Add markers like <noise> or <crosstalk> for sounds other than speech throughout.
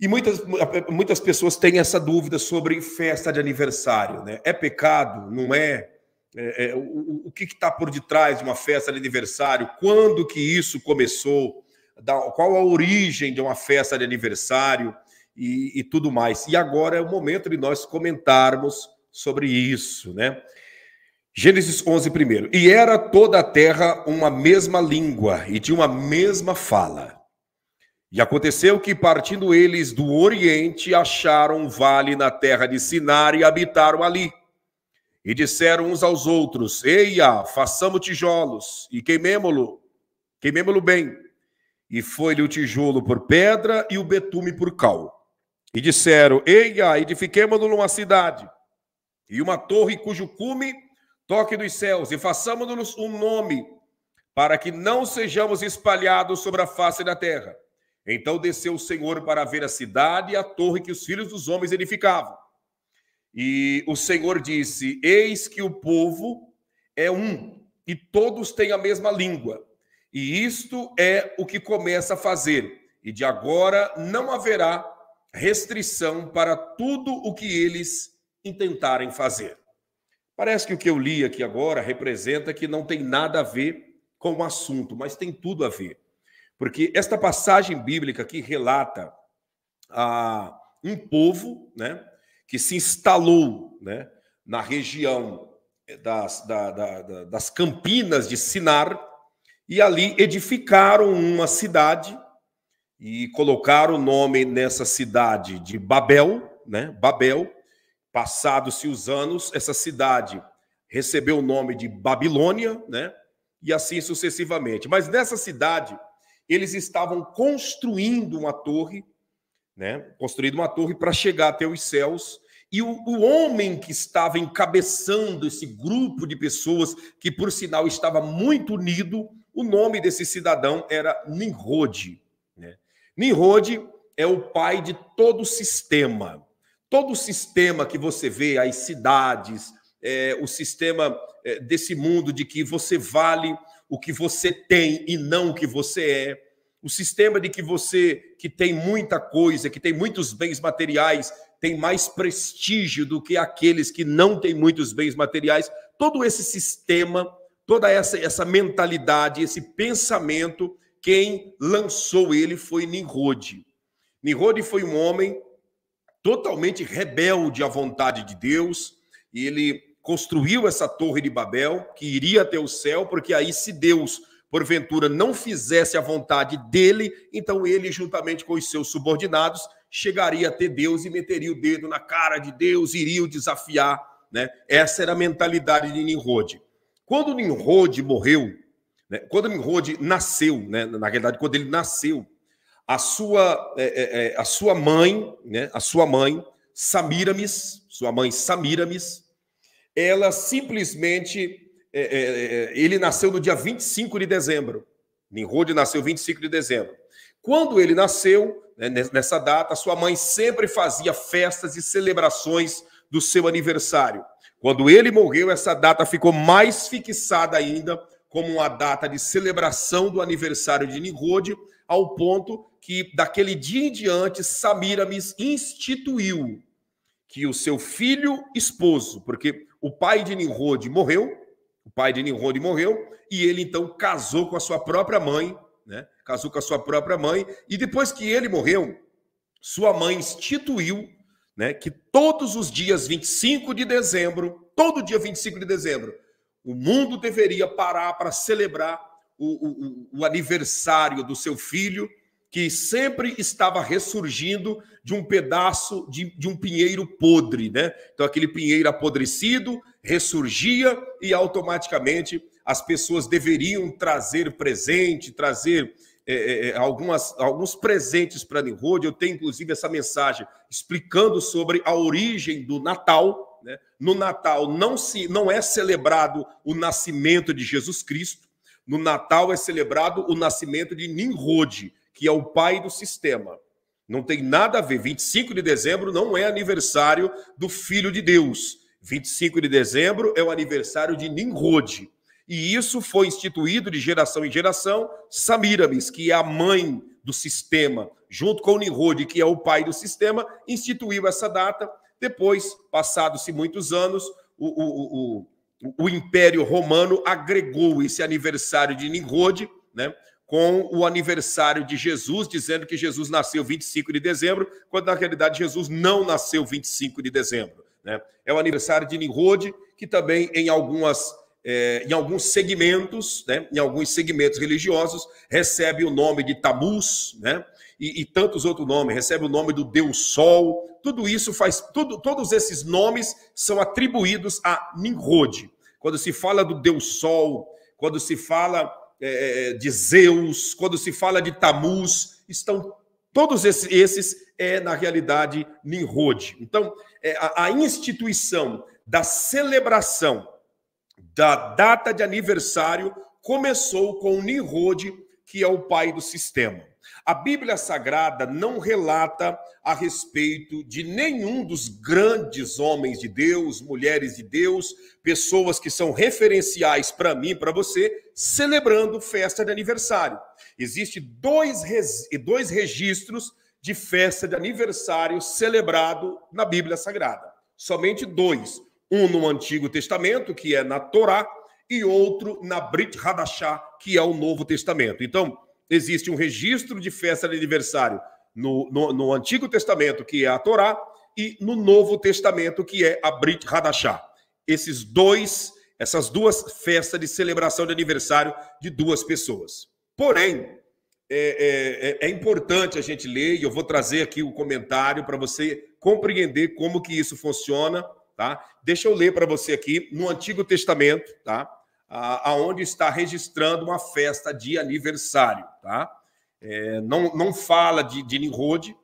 E muitas, muitas pessoas têm essa dúvida sobre festa de aniversário. Né? É pecado? Não é? é, é o, o que está por detrás de uma festa de aniversário? Quando que isso começou? Da, qual a origem de uma festa de aniversário e, e tudo mais? E agora é o momento de nós comentarmos sobre isso. Né? Gênesis 11, primeiro. E era toda a terra uma mesma língua e de uma mesma fala. E aconteceu que, partindo eles do Oriente, acharam um vale na terra de Sinar e habitaram ali. E disseram uns aos outros: Eia, façamos tijolos e queimemo-lo, queimemo-lo bem. E foi-lhe o tijolo por pedra e o betume por cal. E disseram: Eia, edifiquemo-lo numa cidade e uma torre cujo cume toque dos céus, e façamos-nos um nome, para que não sejamos espalhados sobre a face da terra. Então desceu o Senhor para ver a cidade e a torre que os filhos dos homens edificavam. E o Senhor disse: Eis que o povo é um, e todos têm a mesma língua. E isto é o que começa a fazer. E de agora não haverá restrição para tudo o que eles intentarem fazer. Parece que o que eu li aqui agora representa que não tem nada a ver com o assunto, mas tem tudo a ver. Porque esta passagem bíblica que relata a um povo né, que se instalou né, na região eh, das, da, da, das campinas de Sinar e ali edificaram uma cidade e colocaram o nome nessa cidade de Babel, né? Babel. Passados-se os anos, essa cidade recebeu o nome de Babilônia, né? E assim sucessivamente. Mas nessa cidade eles estavam construindo uma torre, né? Construindo uma torre para chegar até os céus. E o, o, homem que estava encabeçando esse grupo de pessoas, que por sinal estava muito unido, o nome desse cidadão era Nimrod. Né? Nimrod é o pai de todo o sistema. Todo o sistema que você vê, as cidades, é, o sistema é, desse mundo de que você vale o que você tem e não o que você é. O sistema de que você, que tem muita coisa, que tem muitos bens materiais, tem mais prestígio do que aqueles que não têm muitos bens materiais. Todo esse sistema, toda essa, essa mentalidade, esse pensamento, quem lançou ele foi Nimrod. Nimrod foi um homem totalmente rebelde à vontade de Deus, e ele construiu essa torre de Babel, que iria até o céu, porque aí, se Deus, porventura, não fizesse a vontade dele, então ele, juntamente com os seus subordinados, chegaria até Deus e meteria o dedo na cara de Deus, iria o desafiar. Né? Essa era a mentalidade de Nimrod. Quando Nimrod morreu, né? quando Nimrod nasceu, né? na realidade, quando ele nasceu, a sua, é, é, é a sua mãe, né? a sua mãe, Samiramis, sua mãe Samiramis, ela simplesmente. É, é, é, ele nasceu no dia 25 de dezembro. Nimrod nasceu 25 de dezembro. Quando ele nasceu, né, nessa data, sua mãe sempre fazia festas e celebrações do seu aniversário. Quando ele morreu, essa data ficou mais fixada ainda como uma data de celebração do aniversário de Nimrod, ao ponto que, daquele dia em diante, Samiramis instituiu que o seu filho esposo, porque o pai de Nimrod morreu, o pai de Nimrod morreu, e ele então casou com a sua própria mãe, né? Casou com a sua própria mãe, e depois que ele morreu, sua mãe instituiu né, que todos os dias 25 de dezembro, todo dia 25 de dezembro, o mundo deveria parar para celebrar o, o, o, aniversário do seu filho, que sempre estava ressurgindo de um pedaço de, de um pinheiro podre, né? Então, aquele pinheiro apodrecido ressurgia e automaticamente as pessoas deveriam trazer presente, trazer é, é, é algumas, alguns presentes para Nimrod. Eu tenho, inclusive, essa mensagem explicando sobre a origem do Natal. Né? No Natal não, se, não é celebrado o nascimento de Jesus Cristo. No Natal é celebrado o nascimento de Nimrod, que é o pai do sistema. Não tem nada a ver. 25 de dezembro não é aniversário do Filho de Deus. 25 de dezembro é o aniversário de Nimrod. E isso foi instituído de geração em geração. Samiramis, que é a mãe do sistema, junto com Nimrod, que é o pai do sistema, instituiu essa data. Depois, passados-se muitos anos, o, o, o, o Império Romano agregou esse aniversário de Nimrod, né? com o aniversário de Jesus, dizendo que Jesus nasceu 25 de dezembro, quando na realidade Jesus não nasceu 25 de dezembro. Né? É o aniversário de Nimrod, que também em algumas é, em alguns segmentos, né, em alguns segmentos religiosos, recebe o nome de Tamuz, né, e, e, tantos outros nomes, recebe o nome do Deus Sol, tudo isso faz, tudo, todos esses nomes são atribuídos a Nimrod. Quando se fala do Deus Sol, quando se fala é, é, é, de Zeus, quando se fala de Tamuz, estão todos esses, esses é, na realidade, Nimrod. Então, é, a, a instituição da celebração da data de aniversário começou com Nimrod, que é o pai do sistema. A Bíblia Sagrada não relata a respeito de nenhum dos grandes homens de Deus, mulheres de Deus, pessoas que são referenciais para mim, para você, celebrando festa de aniversário. Existem dois, dois registros de festa de aniversário celebrado na Bíblia Sagrada. Somente dois. Um no Antigo Testamento, que é na Torá, e outro na Brit Hadashah, que é o Novo Testamento. Então, existe um registro de festa de aniversário no, no, no Antigo Testamento, que é a Torá, e no Novo Testamento, que é a Brit Hadashah. Esses dois, essas duas festas de celebração de aniversário de duas pessoas. Porém, é, é, é, é importante a gente ler, e eu vou trazer aqui o um comentário para você compreender como que isso funciona, tá? Deixa eu ler para você aqui no Antigo Testamento, tá? aonde está registrando uma festa de aniversário, tá? É, não, não fala de, de Nimrod,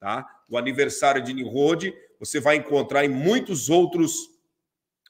tá? O aniversário de Nimrod você vai encontrar em muitos outros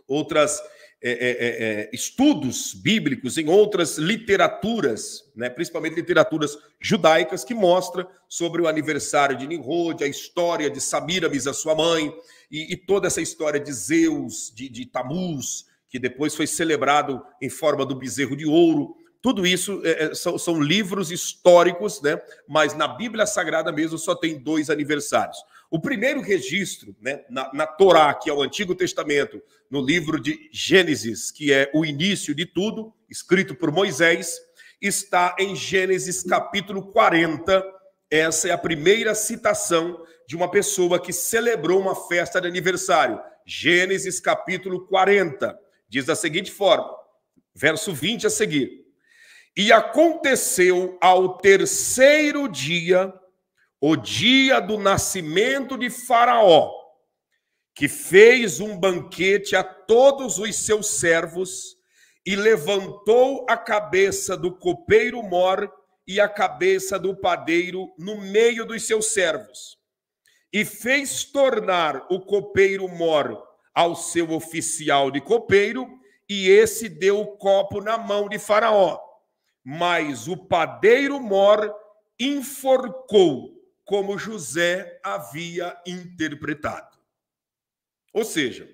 outras é, é, é, é estudos bíblicos, em outras literaturas, né? principalmente literaturas judaicas, que mostra sobre o aniversário de Nimrod, a história de Samiramis, a sua mãe, e, e toda essa história de Zeus, de, de Tamuz, que depois foi celebrado em forma do bezerro de ouro. Tudo isso é, é, são, são, livros históricos, né? mas na Bíblia Sagrada mesmo só tem dois aniversários. O primeiro registro né, na, na Torá, que é o Antigo Testamento, no livro de Gênesis, que é o início de tudo, escrito por Moisés, está em Gênesis capítulo 40. Essa é a primeira citação de uma pessoa que celebrou uma festa de aniversário. Gênesis capítulo 40. Diz da seguinte forma, verso 20 a seguir. E aconteceu ao terceiro dia, o dia do nascimento de Faraó, que fez um banquete a todos os seus servos e levantou a cabeça do copeiro mor e a cabeça do padeiro no meio dos seus servos. E fez tornar o copeiro mor ao seu oficial de copeiro, e esse deu o copo na mão de Faraó. Mas o padeiro mor enforcou, como José havia interpretado. Ou seja,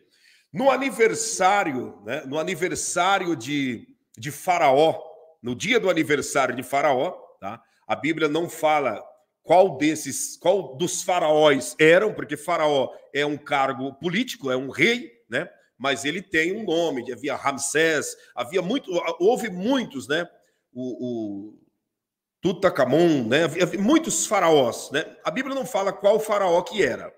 no aniversário, né, no aniversário de, de Faraó, no dia do aniversário de Faraó, tá? a Bíblia não fala qual desses, qual dos faraós eram, porque faraó é um cargo político, é um rei, né? Mas ele tem um nome, havia Ramsés, havia muito, houve muitos, né? O, o Tutacamon, né? Havia muitos faraós, né? A Bíblia não fala qual faraó que era,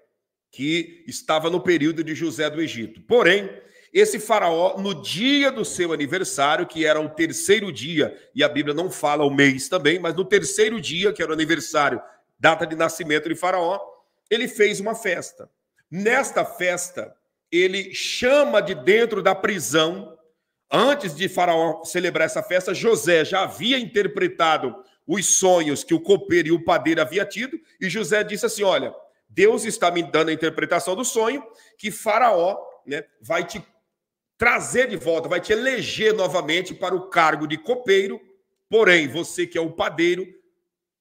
que estava no período de José do Egito. Porém, esse faraó, no dia do seu aniversário, que era o terceiro dia, e a Bíblia não fala o mês também, mas no terceiro dia, que era o aniversário data de nascimento de Faraó, ele fez uma festa. Nesta festa, ele chama de dentro da prisão, antes de Faraó celebrar essa festa, José já havia interpretado os sonhos que o copeiro e o padeiro havia tido, e José disse assim: Olha, Deus está me dando a interpretação do sonho que Faraó né, vai te trazer de volta, vai te eleger novamente para o cargo de copeiro, porém, você que é o padeiro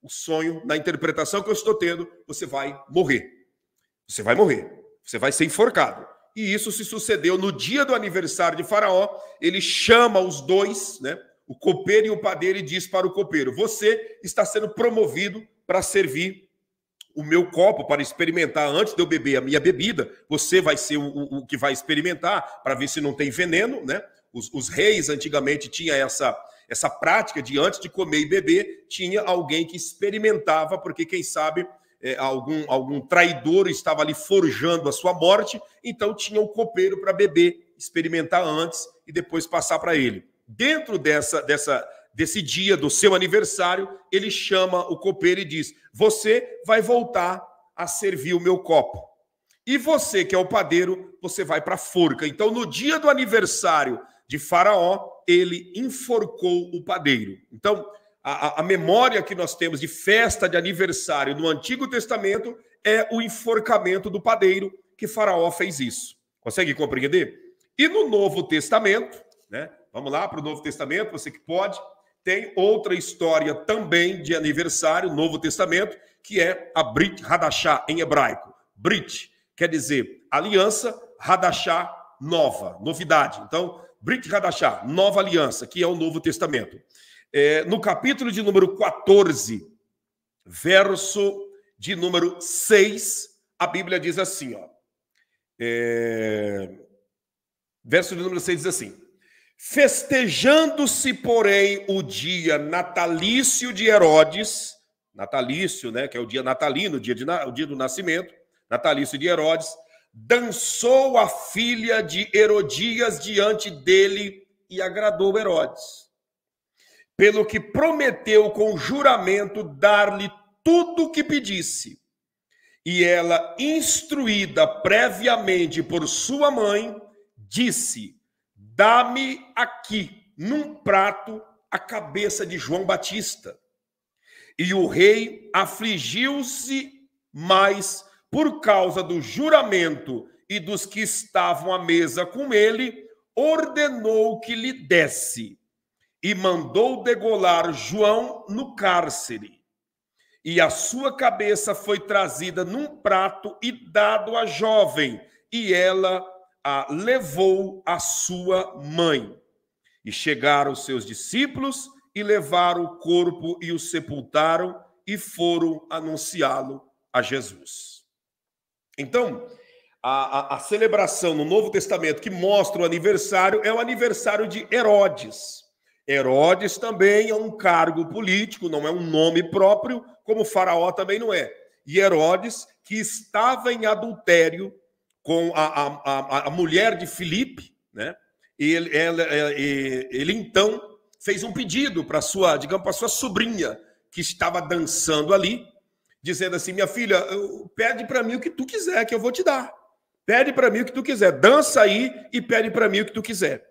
o sonho, na interpretação que eu estou tendo, você vai morrer. Você vai morrer. Você vai ser enforcado. E isso se sucedeu no dia do aniversário de Faraó. Ele chama os dois, né? O copeiro e o padeiro, e diz para o copeiro: Você está sendo promovido para servir o meu copo para experimentar antes de eu beber a minha bebida. Você vai ser o, o, o que vai experimentar para ver se não tem veneno, né? Os, os reis antigamente tinham essa, essa prática de antes de comer e beber, tinha alguém que experimentava, porque quem sabe é, algum, algum traidor estava ali forjando a sua morte, então tinha o um copeiro para beber, experimentar antes e depois passar para ele. Dentro dessa, dessa, desse dia do seu aniversário, ele chama o copeiro e diz: Você vai voltar a servir o meu copo. E você, que é o padeiro, você vai para a forca. Então, no dia do aniversário de Faraó, ele enforcou o padeiro. Então, a, a, memória que nós temos de festa de aniversário no Antigo Testamento é o enforcamento do padeiro, que Faraó fez isso. Consegue compreender? E no Novo Testamento, né? Vamos lá para o Novo Testamento, você que pode. Tem outra história também de aniversário, Novo Testamento, que é a Brit Hadachá em hebraico. Brit quer dizer aliança, Hadachá nova, novidade. Então, Brit Radachá, Nova Aliança, que é o Novo Testamento. É, no capítulo de número 14, verso de número 6, a Bíblia diz assim, ó. É, verso de número 6 diz assim: Festejando-se, porém, o dia natalício de Herodes, natalício, né, que é o dia natalino, o dia, de, o dia do nascimento, natalício de Herodes, dançou a filha de Herodias diante dele e agradou Herodes, pelo que prometeu com juramento dar-lhe tudo o que pedisse. E ela, instruída previamente por sua mãe, disse: Dá-me aqui, num prato, a cabeça de João Batista. E o rei afligiu-se mais por causa do juramento e dos que estavam à mesa com ele, ordenou que lhe desse e mandou degolar João no cárcere. E a sua cabeça foi trazida num prato e dado à jovem, e ela a levou à sua mãe. E chegaram seus discípulos e levaram o corpo e o sepultaram e foram anunciá-lo a Jesus. Então, a, a, a, celebração no Novo Testamento que mostra o aniversário é o aniversário de Herodes. Herodes também é um cargo político, não é um nome próprio, como Faraó também não é. E Herodes, que estava em adultério com a, a mulher de Filipe, né? Ele, ele, é, ele então fez um pedido para sua, digamos, para sua sobrinha que estava dançando ali, dizendo assim: minha filha, pede para mim o que tu quiser, que eu vou te dar. Pede para mim o que tu quiser. Dança aí e pede para mim o que tu quiser.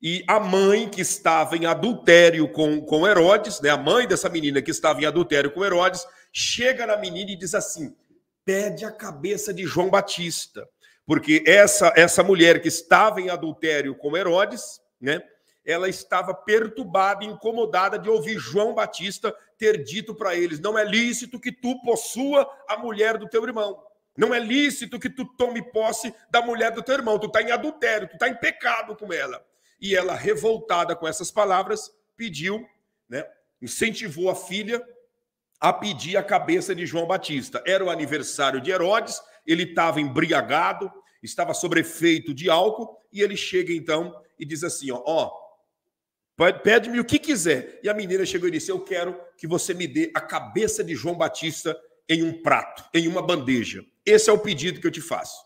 E a mãe que estava em adultério com, com Herodes, né, a mãe dessa menina que estava em adultério com Herodes, chega na menina e diz assim: pede a cabeça de João Batista. Porque essa, essa mulher que estava em adultério com Herodes, né, ela estava perturbada, incomodada de ouvir João Batista ter dito para eles: Não é lícito que tu possua a mulher do teu irmão. Não é lícito que tu tome posse da mulher do teu irmão. Tu está em adultério, tu está em pecado com ela. E ela, revoltada com essas palavras, pediu, né, incentivou a filha a pedir a cabeça de João Batista. Era o aniversário de Herodes, ele estava embriagado, estava sobrefeito de álcool, e ele chega então e diz assim: Ó, ó Pede-me o que quiser. E a menina chegou e disse: Eu quero que você me dê a cabeça de João Batista em um prato, em uma bandeja. Esse é o pedido que eu te faço.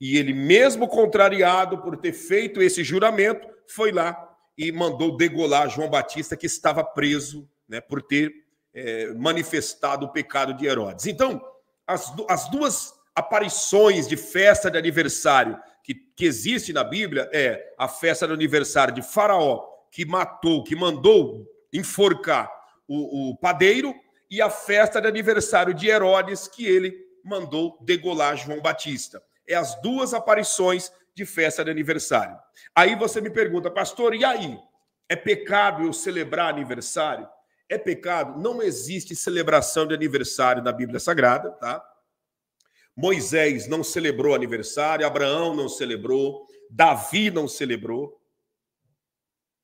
E ele, mesmo contrariado por ter feito esse juramento, foi lá e mandou degolar João Batista, que estava preso né, por ter é, manifestado o pecado de Herodes. Então, as, as duas aparições de festa de aniversário que, que existe na Bíblia é a festa de aniversário de Faraó que matou, que mandou enforcar o, o padeiro, e a festa de aniversário de Herodes, que ele mandou degolar João Batista. É as duas aparições de festa de aniversário. Aí você me pergunta, pastor, e aí? É pecado eu celebrar aniversário? É pecado? Não existe celebração de aniversário na Bíblia Sagrada, tá? Moisés não celebrou aniversário, Abraão não celebrou, Davi não celebrou.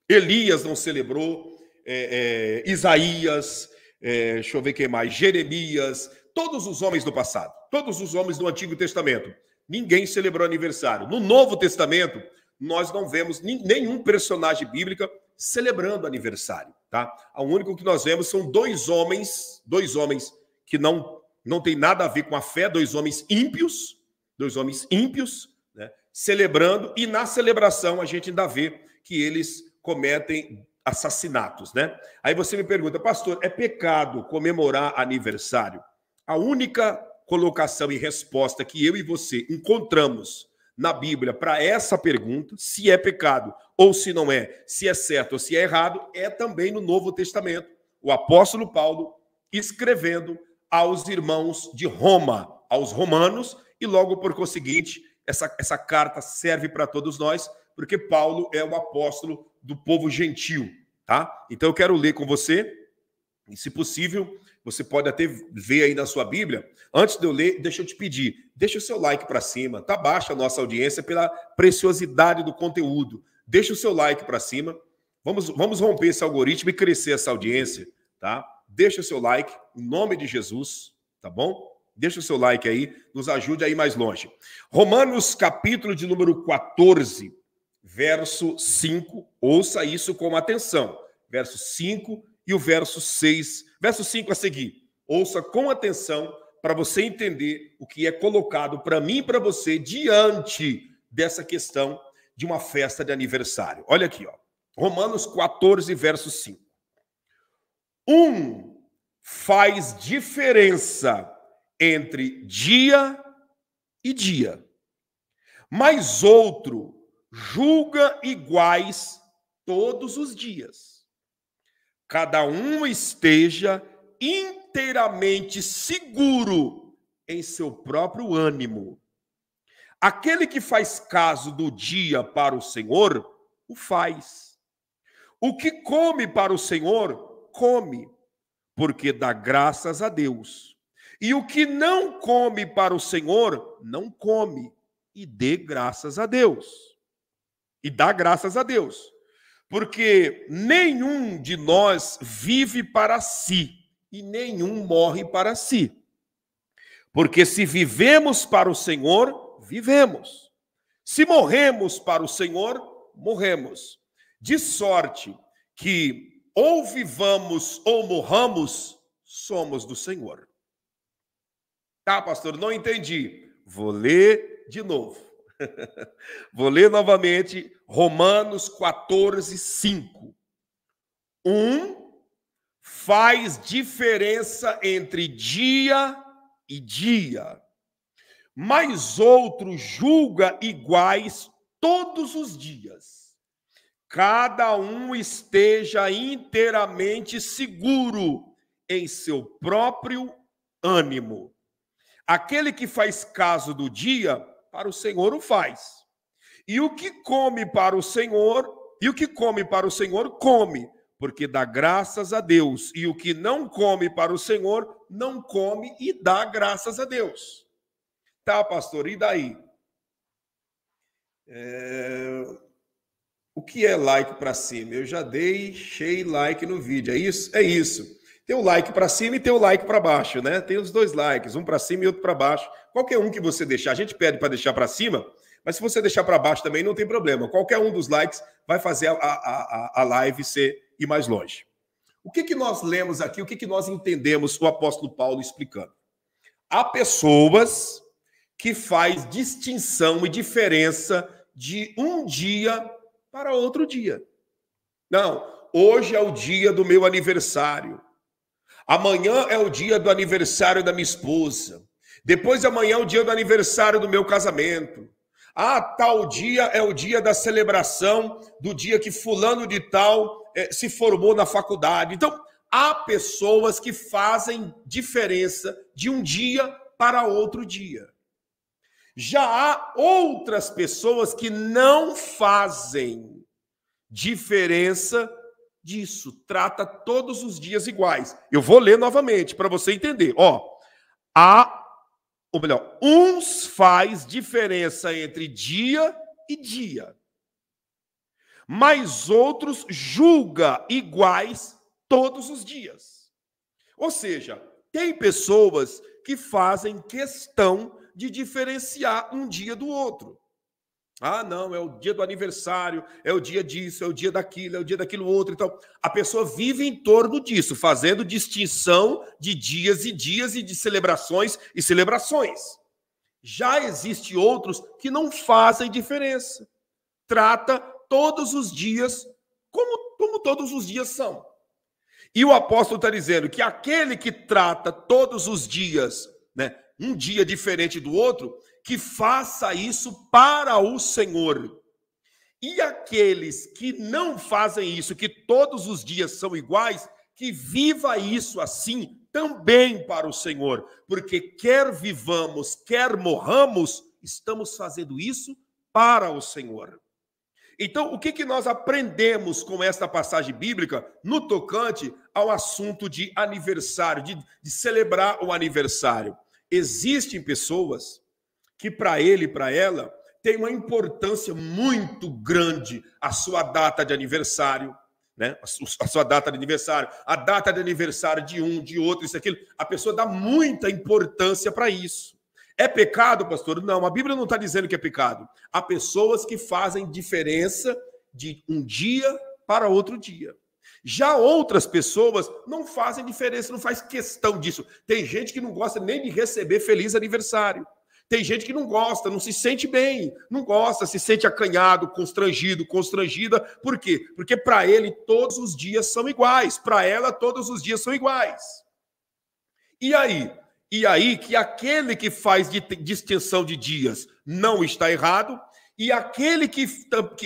Elias não celebrou, é, é, Isaías, é, deixa eu ver quem mais, Jeremias, todos os homens do passado, todos os homens do Antigo Testamento. Ninguém celebrou aniversário. No Novo Testamento, nós não vemos nenhum personagem bíblico celebrando aniversário, tá? O único que nós vemos são dois homens, dois homens que não não tem nada a ver com a fé, dois homens ímpios, dois homens ímpios, né? Celebrando e na celebração a gente ainda vê que eles cometem assassinatos, né? Aí você me pergunta, pastor, é pecado comemorar aniversário? A única colocação e resposta que eu e você encontramos na Bíblia para essa pergunta, se é pecado ou se não é, se é certo ou se é errado, é também no Novo Testamento. O apóstolo Paulo escrevendo aos irmãos de Roma, aos romanos, e logo por conseguinte, essa, essa carta serve para todos nós, porque Paulo é o apóstolo do povo gentil, tá? Então eu quero ler com você, e se possível, você pode até ver aí na sua Bíblia. Antes de eu ler, deixa eu te pedir, deixa o seu like para cima, tá baixa a nossa audiência pela preciosidade do conteúdo. Deixa o seu like para cima. Vamos, vamos romper esse algoritmo e crescer essa audiência, tá? Deixa o seu like, em nome de Jesus, tá bom? Deixa o seu like aí, nos ajude a ir mais longe. Romanos, capítulo de número 14, verso 5, ouça isso com atenção. Verso 5 e o verso 6. Verso 5 a seguir. Ouça com atenção para você entender o que é colocado para mim e para você diante dessa questão de uma festa de aniversário. Olha aqui, ó. Romanos 14, verso 5. Um faz diferença entre dia e dia, mas outro julga iguais todos os dias. Cada um esteja inteiramente seguro em seu próprio ânimo. Aquele que faz caso do dia para o Senhor, o faz. O que come para o Senhor, come, porque dá graças a Deus. E o que não come para o Senhor, não come, e dê graças a Deus. E dá graças a Deus. Porque nenhum de nós vive para si e nenhum morre para si. Porque se vivemos para o Senhor, vivemos. Se morremos para o Senhor, morremos. De sorte que ou vivamos ou morramos, somos do Senhor. Tá, pastor, não entendi. Vou ler de novo. <laughs> Vou ler novamente Romanos 14, 5. Um faz diferença entre dia e dia, mas outro julga iguais todos os dias. Cada um esteja inteiramente seguro em seu próprio ânimo. Aquele que faz caso do dia para o Senhor o faz. E o que come para o Senhor, e o que come para o Senhor, come, porque dá graças a Deus. E o que não come para o Senhor, não come e dá graças a Deus. Tá, pastor, e daí? É... O que é like para cima? Eu já deixei like no vídeo, é isso? É isso. Tem o like para cima e tem o like para baixo, né? Tem os dois likes, um para cima e outro para baixo. Qualquer um que você deixar, a gente pede para deixar para cima, mas se você deixar para baixo também não tem problema. Qualquer um dos likes vai fazer a, a, a, live ser ir mais longe. O que, que nós lemos aqui, o que, que nós entendemos o apóstolo Paulo explicando? Há pessoas que faz distinção e diferença de um dia para outro dia. Não, hoje é o dia do meu aniversário. Amanhã é o dia do aniversário da minha esposa. Depois de amanhã é o dia do aniversário do meu casamento. Ah, tal dia é o dia da celebração do dia que fulano de tal eh, se formou na faculdade. Então, há pessoas que fazem diferença de um dia para outro dia. Já há outras pessoas que não fazem diferença disso, trata todos os dias iguais. Eu vou ler novamente para você entender. Ó, há, ou melhor, uns faz diferença entre dia e dia, mas outros julga iguais todos os dias. Ou seja, tem pessoas que fazem questão de diferenciar um dia do outro. Ah, não, é o dia do aniversário, é o dia disso, é o dia daquilo, é o dia daquilo outro. Então, a pessoa vive em torno disso, fazendo distinção de dias e dias e de celebrações e celebrações. Já existe outros que não fazem diferença. Trata todos os dias como, como todos os dias são. E o apóstolo está dizendo que aquele que trata todos os dias, né, um dia diferente do outro, que faça isso para o Senhor. E aqueles que não fazem isso, que todos os dias são iguais, que viva isso assim também para o Senhor, porque quer vivamos, quer morramos, estamos fazendo isso para o Senhor. Então, o que, que nós aprendemos com esta passagem bíblica no tocante ao assunto de aniversário, de, de celebrar o aniversário? Existem pessoas que para ele e para ela tem uma importância muito grande a sua data de aniversário, né? A sua data de aniversário, a data de aniversário de um, de outro, isso aquilo. A pessoa dá muita importância para isso. É pecado, pastor? Não, a Bíblia não está dizendo que é pecado. Há pessoas que fazem diferença de um dia para outro dia. Já outras pessoas não fazem diferença, não faz questão disso. Tem gente que não gosta nem de receber feliz aniversário. Tem gente que não gosta, não se sente bem, não gosta, se sente acanhado, constrangido, constrangida. Por quê? Porque para ele todos os dias são iguais, para ela todos os dias são iguais. E aí? E aí que aquele que faz distinção de dias não está errado, e aquele que,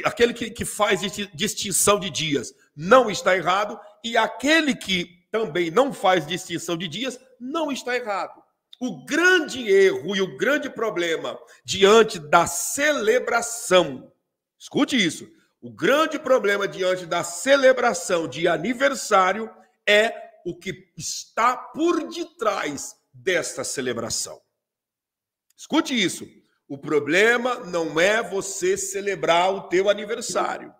aquele que, que faz distinção de dias não está errado, e aquele que também não faz distinção de dias não está errado. O grande erro e o grande problema diante da celebração, escute isso, o grande problema diante da celebração de aniversário é o que está por detrás desta celebração. Escute isso. O problema não é você celebrar o teu aniversário.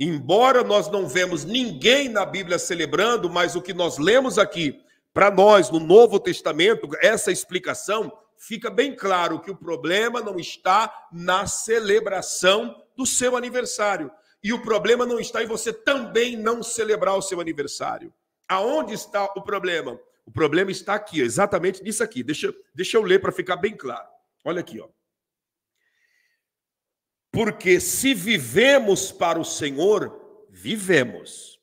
Embora nós não vemos ninguém na Bíblia celebrando, mas o que nós lemos aqui para nós, no Novo Testamento, essa explicação fica bem claro que o problema não está na celebração do seu aniversário. E o problema não está em você também não celebrar o seu aniversário. Aonde está o problema? O problema está aqui, exatamente nisso aqui. Deixa, deixa eu ler para ficar bem claro. Olha aqui, ó. Porque se vivemos para o Senhor, vivemos.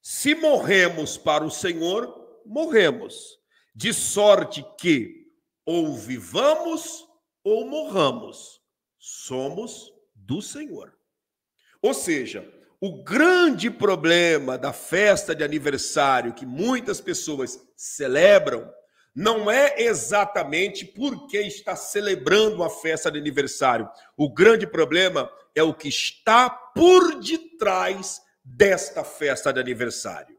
Se morremos para o Senhor, morremos, de sorte que ou vivamos ou morramos, somos do Senhor. Ou seja, o grande problema da festa de aniversário que muitas pessoas celebram não é exatamente porque está celebrando uma festa de aniversário. O grande problema é o que está por detrás desta festa de aniversário.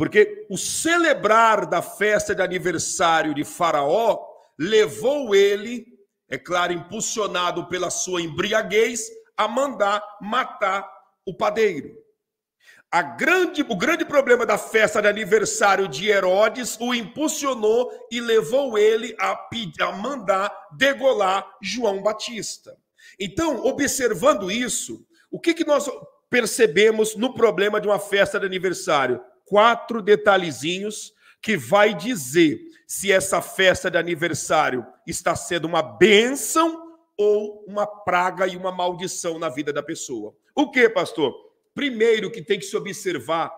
Porque o celebrar da festa de aniversário de Faraó levou ele, é claro, impulsionado pela sua embriaguez, a mandar matar o padeiro. Grande, o grande problema da festa de aniversário de Herodes o impulsionou e levou ele a, pedir, a mandar degolar João Batista. Então, observando isso, o que, que nós percebemos no problema de uma festa de aniversário? quatro detalhezinhos que vai dizer se essa festa de aniversário está sendo uma bênção ou uma praga e uma maldição na vida da pessoa. O que, pastor? Primeiro que tem que se observar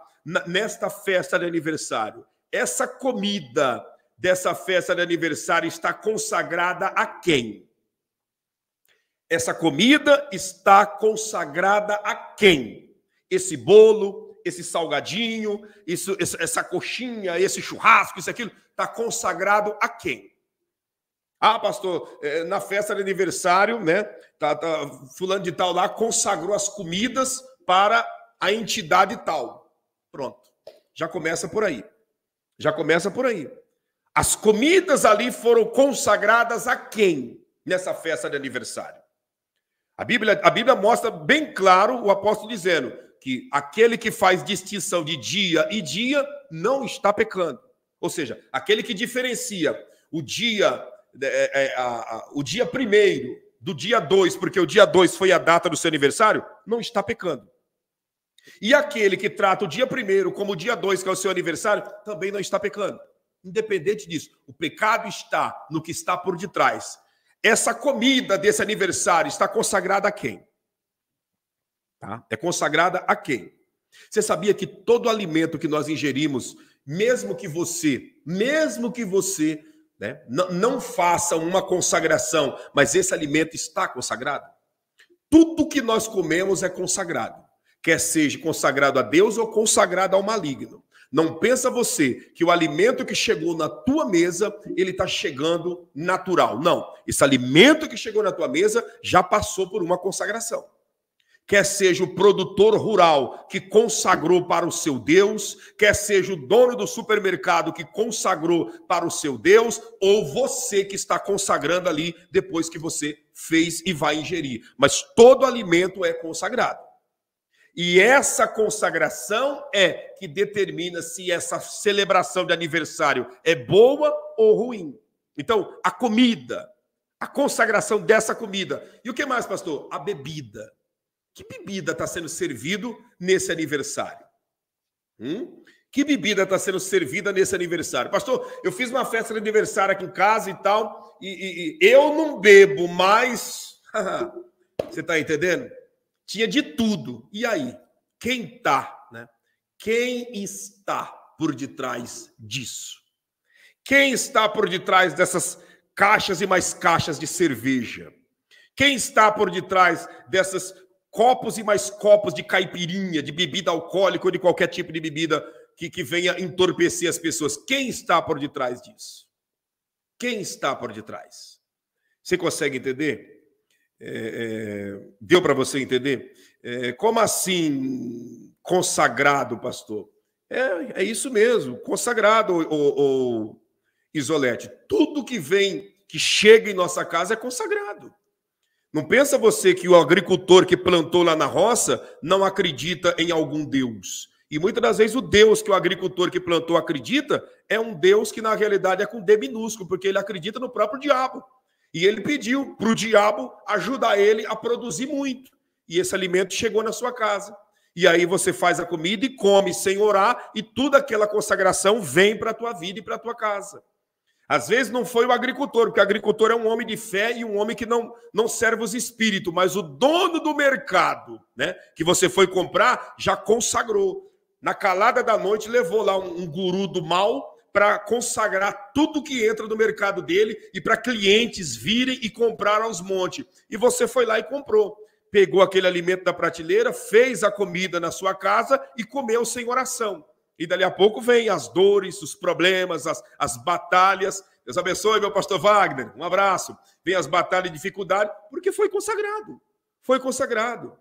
nesta festa de aniversário, essa comida dessa festa de aniversário está consagrada a quem? Essa comida está consagrada a quem? Esse bolo, esse salgadinho, isso, essa coxinha, esse churrasco, isso aquilo, está consagrado a quem? Ah, pastor, é, na festa de aniversário, né? Tá, tá, fulano de tal lá consagrou as comidas para a entidade tal. Pronto. Já começa por aí. Já começa por aí. As comidas ali foram consagradas a quem nessa festa de aniversário? A Bíblia, a Bíblia mostra bem claro o apóstolo dizendo: que aquele que faz distinção de dia e dia não está pecando. Ou seja, aquele que diferencia o dia é, é, é a, a, o dia primeiro do dia 2, porque o dia 2 foi a data do seu aniversário, não está pecando. E aquele que trata o dia primeiro como o dia 2, que é o seu aniversário, também não está pecando. Independente disso, o pecado está no que está por detrás. Essa comida desse aniversário está consagrada a quem? Tá? É consagrada a quem? Você sabia que todo alimento que nós ingerimos, mesmo que você, mesmo que você né, não faça uma consagração, mas esse alimento está consagrado? Tudo que nós comemos é consagrado, quer seja consagrado a Deus ou consagrado ao maligno. Não pensa você que o alimento que chegou na tua mesa, ele está chegando natural. Não. Esse alimento que chegou na tua mesa já passou por uma consagração quer seja o produtor rural que consagrou para o seu Deus, quer seja o dono do supermercado que consagrou para o seu Deus, ou você que está consagrando ali depois que você fez e vai ingerir. Mas todo alimento é consagrado. E essa consagração é que determina se essa celebração de aniversário é boa ou ruim. Então, a comida, a consagração dessa comida. E o que mais, pastor? A bebida. Que bebida está sendo servido nesse aniversário? Hum? Que bebida está sendo servida nesse aniversário? Pastor, eu fiz uma festa de aniversário aqui em casa e tal, e, e, e eu não bebo mais. <laughs> Você está entendendo? Tinha de tudo. E aí? Quem tá, né? Quem está por detrás disso? Quem está por detrás dessas caixas e mais caixas de cerveja? Quem está por detrás dessas copos e mais copos de caipirinha, de bebida alcoólica ou de qualquer tipo de bebida que, que venha entorpecer as pessoas. Quem está por detrás disso? Quem está por detrás? Você consegue entender? É, é, deu para você entender? É, como assim consagrado, pastor? É, é isso mesmo, consagrado ou, ou, ou isolete. Tudo que vem, que chega em nossa casa é consagrado. Não pensa você que o agricultor que plantou lá na roça não acredita em algum Deus. E muitas das vezes o Deus que o agricultor que plantou acredita é um Deus que na realidade é com D minúsculo, porque ele acredita no próprio diabo. E ele pediu para o diabo ajudar ele a produzir muito. E esse alimento chegou na sua casa. E aí você faz a comida e come sem orar, e toda aquela consagração vem para a tua vida e para a tua casa. Às vezes não foi o agricultor, porque o agricultor é um homem de fé e um homem que não, não serve os espíritos, mas o dono do mercado, né? Que você foi comprar, já consagrou. Na calada da noite, levou lá um, um guru do mal para consagrar tudo que entra no mercado dele e para clientes virem e comprar aos montes. E você foi lá e comprou. Pegou aquele alimento da prateleira, fez a comida na sua casa e comeu sem oração e dali a pouco vem as dores, os problemas, as, as batalhas. Deus abençoe, meu pastor Wagner. Um abraço. Vem as batalhas e dificuldades porque foi consagrado. Foi consagrado.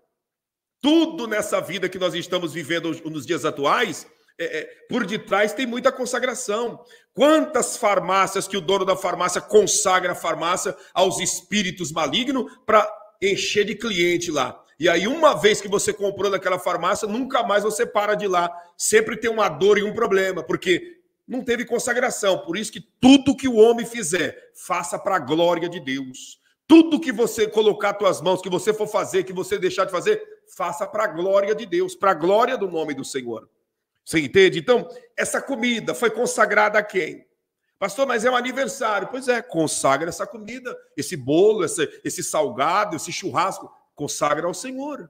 Tudo nessa vida que nós estamos vivendo nos dias atuais, é, é, por detrás tem muita consagração. Quantas farmácias que o dono da farmácia consagra a farmácia aos espíritos malignos para encher de cliente lá? E aí, uma vez que você comprou naquela farmácia, nunca mais você para de lá. Sempre tem uma dor e um problema, porque não teve consagração. Por isso que tudo que o homem fizer, faça para a glória de Deus. Tudo que você colocar suas mãos, que você for fazer, que você deixar de fazer, faça para a glória de Deus, para a glória do nome do Senhor. Você entende? Então, essa comida foi consagrada a quem? Pastor, mas é um aniversário. Pois é, consagra essa comida, esse bolo, esse, esse salgado, esse churrasco consagra ao Senhor.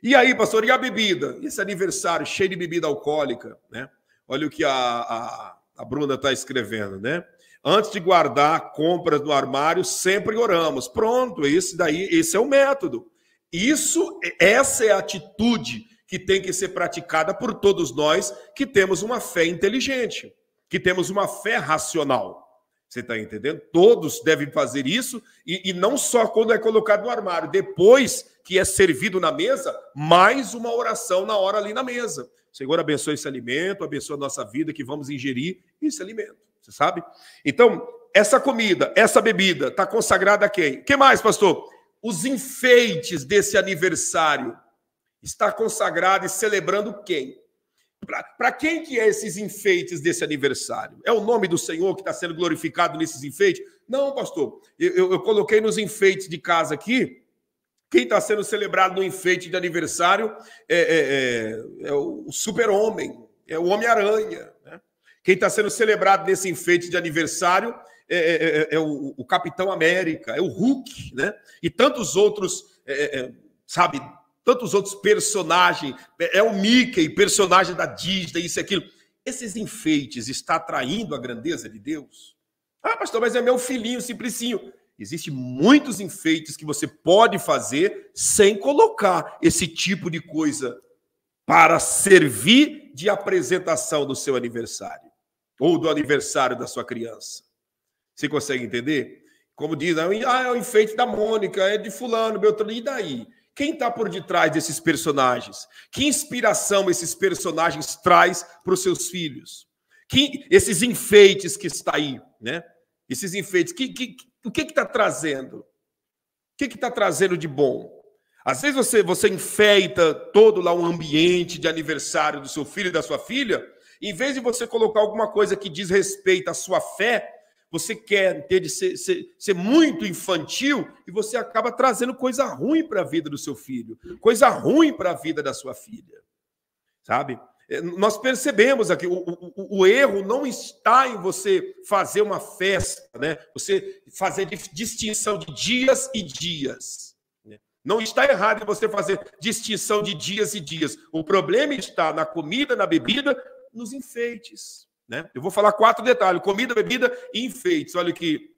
E aí, pastor, e a bebida? Esse aniversário cheio de bebida alcoólica, né? Olha o que a, a, a Bruna está escrevendo, né? Antes de guardar compras no armário, sempre oramos. Pronto, esse daí, esse é o método. Isso, essa é a atitude que tem que ser praticada por todos nós que temos uma fé inteligente, que temos uma fé racional. Você está entendendo? Todos devem fazer isso, e, e, não só quando é colocado no armário, depois que é servido na mesa, mais uma oração na hora ali na mesa. O Senhor, abençoe esse alimento, abençoe a nossa vida que vamos ingerir esse alimento. Você sabe? Então, essa comida, essa bebida, está consagrada a quem? que mais, pastor? Os enfeites desse aniversário está consagrado e celebrando quem? Para quem que é esses enfeites desse aniversário? É o nome do Senhor que está sendo glorificado nesses enfeites? Não, pastor. Eu, eu, eu coloquei nos enfeites de casa aqui. Quem está sendo celebrado no enfeite de aniversário é, é, é, é o super-homem, é o Homem-Aranha. Né? Quem está sendo celebrado nesse enfeite de aniversário é, é, é, é, o, o, Capitão América, é o Hulk, né? E tantos outros, sabe, tantos outros personagens, é, é o Mickey, personagem da Disney, isso e aquilo. Esses enfeites está atraindo a grandeza de Deus? Ah, pastor, mas é meu filhinho, simplicinho. Existem muitos enfeites que você pode fazer sem colocar esse tipo de coisa para servir de apresentação do seu aniversário ou do aniversário da sua criança. Você consegue entender? Como diz, ah, é o enfeite da Mônica, é de fulano, Beltrano, e daí? Quem está por detrás desses personagens? Que inspiração esses personagens traz para os seus filhos? Que esses enfeites que está aí, né? Esses enfeites, que, que, o que está trazendo? O que está trazendo de bom? Às vezes você, você enfeita todo lá um ambiente de aniversário do seu filho e da sua filha, em vez de você colocar alguma coisa que diz respeito à sua fé, você quer ter de ser, ser, ser muito infantil e você acaba trazendo coisa ruim para a vida do seu filho, coisa ruim para a vida da sua filha, sabe? É, nós percebemos aqui, o, o, o, erro não está em você fazer uma festa, né? você fazer distinção de dias e dias. Né? Não está errado em você fazer distinção de dias e dias. O problema está na comida, na bebida, nos enfeites. Né? Eu vou falar quatro detalhes: comida, bebida e enfeites. Olha que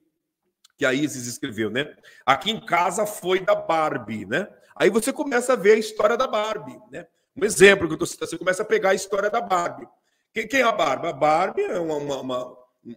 que a Isis escreveu, né? Aqui em casa foi da Barbie, né? Aí você começa a ver a história da Barbie, né? Um exemplo que eu citando, você começa a pegar a história da Barbie. Quem, quem é a Barbie? A Barbie é uma, uma,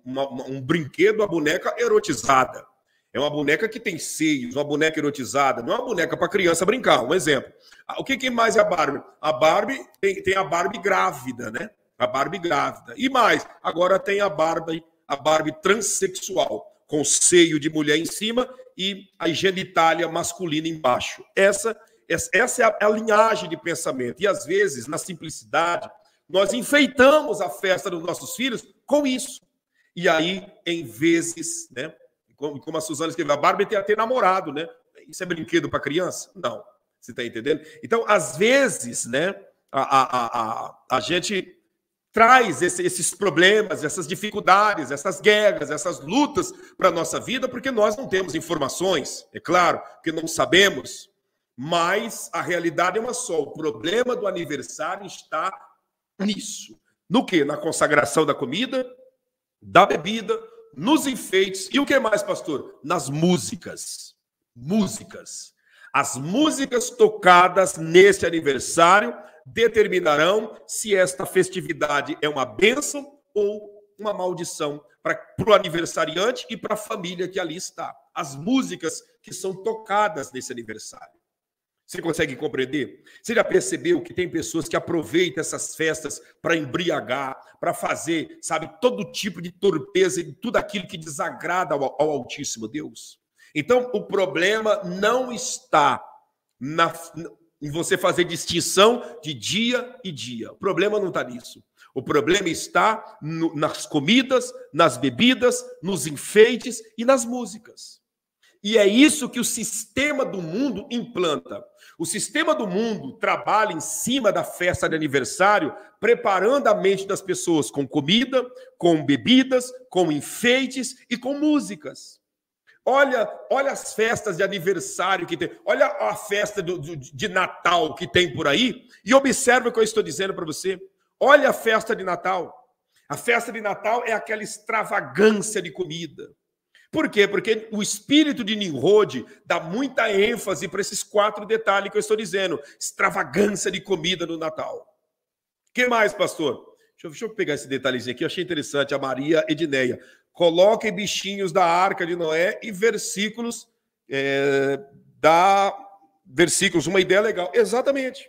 uma, um brinquedo, uma boneca erotizada. É uma boneca que tem seios, uma boneca erotizada, não é uma boneca para criança brincar, um exemplo. Ah, o que, que mais é a Barbie? A Barbie tem, tem a Barbie grávida, né? a Barbie grávida. E mais, agora tem a Barbie, a Barbie transexual, com seio de mulher em cima e a genitália masculina embaixo. Essa, essa é a, a linhagem de pensamento. E às vezes, na simplicidade, nós enfeitamos a festa dos nossos filhos com isso. E aí, em vezes, né? Como a Suzana escreveu, a Barbie tem até namorado, né? Isso é brinquedo para criança? Não. Você está entendendo? Então, às vezes, né? A, a, a, a gente traz esse, esses problemas, essas dificuldades, essas guerras, essas lutas para a nossa vida, porque nós não temos informações, é claro, que não sabemos, mas a realidade é uma só. O problema do aniversário está nisso. No que? Na consagração da comida, da bebida, nos enfeites e o que mais, pastor? Nas músicas. Músicas. As músicas tocadas neste aniversário determinarão se esta festividade é uma bênção ou uma maldição para o aniversariante e para a família que ali está. As músicas que são tocadas nesse aniversário. Você consegue compreender? Você já percebeu que tem pessoas que aproveitam essas festas para embriagar, para fazer, sabe, todo tipo de torpeza e tudo aquilo que desagrada ao, ao Altíssimo Deus? Então, o problema não está na, em você fazer distinção de dia e dia. O problema não está nisso. O problema está no, nas comidas, nas bebidas, nos enfeites e nas músicas. E é isso que o sistema do mundo implanta. O sistema do mundo trabalha em cima da festa de aniversário, preparando a mente das pessoas com comida, com bebidas, com enfeites e com músicas. Olha, olha as festas de aniversário que tem, olha a festa do, do, de Natal que tem por aí, e observa o que eu estou dizendo para você. Olha a festa de Natal. A festa de Natal é aquela extravagância de comida. Por quê? Porque o espírito de Nimrod dá muita ênfase para esses quatro detalhes que eu estou dizendo: extravagância de comida no Natal. O que mais, pastor? Deixa eu, deixa eu pegar esse detalhezinho aqui, eu achei interessante, a Maria Edneia. Coloquem bichinhos da arca de Noé e versículos é, da. Versículos, uma ideia legal. Exatamente.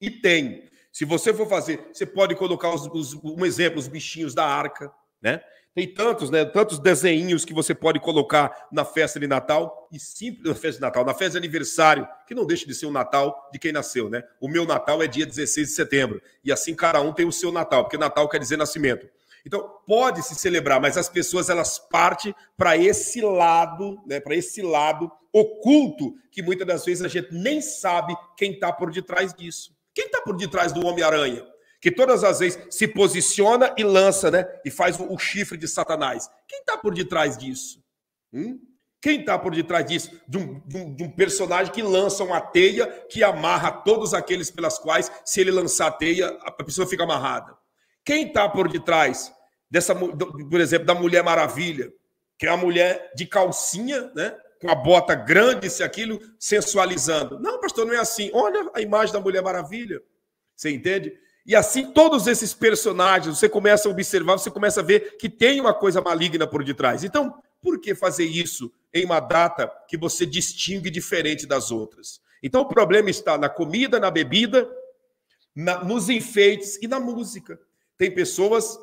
E tem. Se você for fazer, você pode colocar os, os, um exemplo, os bichinhos da arca, né? Tem tantos, né? Tantos desenhos que você pode colocar na festa de Natal e simples na festa de Natal, na festa de aniversário, que não deixa de ser o Natal de quem nasceu, né? O meu Natal é dia 16 de setembro e assim cada um tem o seu Natal, porque Natal quer dizer nascimento. Então, pode se celebrar, mas as pessoas elas partem para esse lado, né, para esse lado oculto que muitas das vezes a gente nem sabe quem está por detrás disso. Quem está por detrás do Homem-Aranha? Que todas as vezes se posiciona e lança, né? E faz o, chifre de Satanás. Quem está por detrás disso? Hum? Quem está por detrás disso? De um, de, um, de um, personagem que lança uma teia que amarra todos aqueles pelas quais, se ele lançar a teia, a pessoa fica amarrada. Quem está por detrás dessa, por exemplo, da Mulher Maravilha, que é uma mulher de calcinha, né? Com a bota grande, se aquilo, sensualizando. Não, pastor, não é assim. Olha a imagem da Mulher Maravilha. Você entende? E assim, todos esses personagens, você começa a observar, você começa a ver que tem uma coisa maligna por detrás. Então, por que fazer isso em uma data que você distingue diferente das outras? Então, o problema está na comida, na bebida, na, nos enfeites e na música. Tem pessoas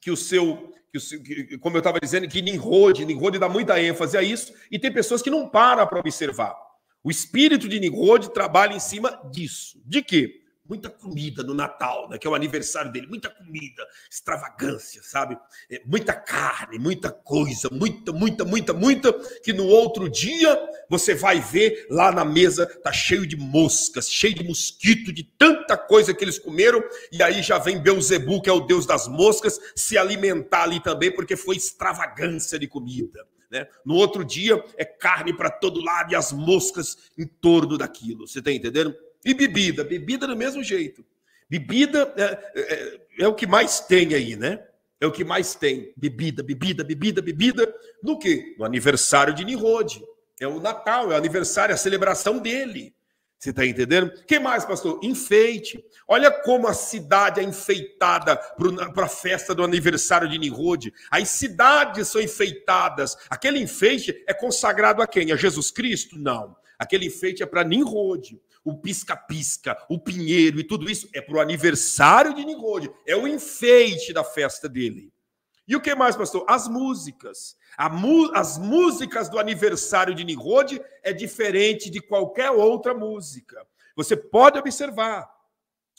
que o seu, que o seu que, como eu estava dizendo, que Nimrod, Nimrod dá muita ênfase a isso, e tem pessoas que não param para observar. O espírito de Nimrod trabalha em cima disso. De quê? muita comida no Natal, né, que é o aniversário dele, muita comida, extravagância, sabe? É, muita carne, muita coisa, muita, muita, muita, muita, que no outro dia você vai ver lá na mesa tá cheio de moscas, cheio de mosquito, de tanta coisa que eles comeram, e aí já vem Beuzebu, que é o deus das moscas, se alimentar ali também, porque foi extravagância de comida. né No outro dia é carne para todo lado e as moscas em torno daquilo. Você está entendendo? E bebida, bebida do mesmo jeito. Bebida é, é, é, o que mais tem aí, né? É o que mais tem. Bebida, bebida, bebida, bebida. No que? No aniversário de Nirode. É o Natal, é o aniversário, é a celebração dele. Você está entendendo? que mais, pastor? Enfeite. Olha como a cidade é enfeitada para a festa do aniversário de Nirode. As cidades são enfeitadas. Aquele enfeite é consagrado a quem? A Jesus Cristo? Não. Aquele enfeite é para Nimrod o pisca-pisca, o pinheiro e tudo isso é para o aniversário de Nimrod, é o enfeite da festa dele. E o que mais, pastor? As músicas. as músicas do aniversário de Nimrod é diferente de qualquer outra música. Você pode observar.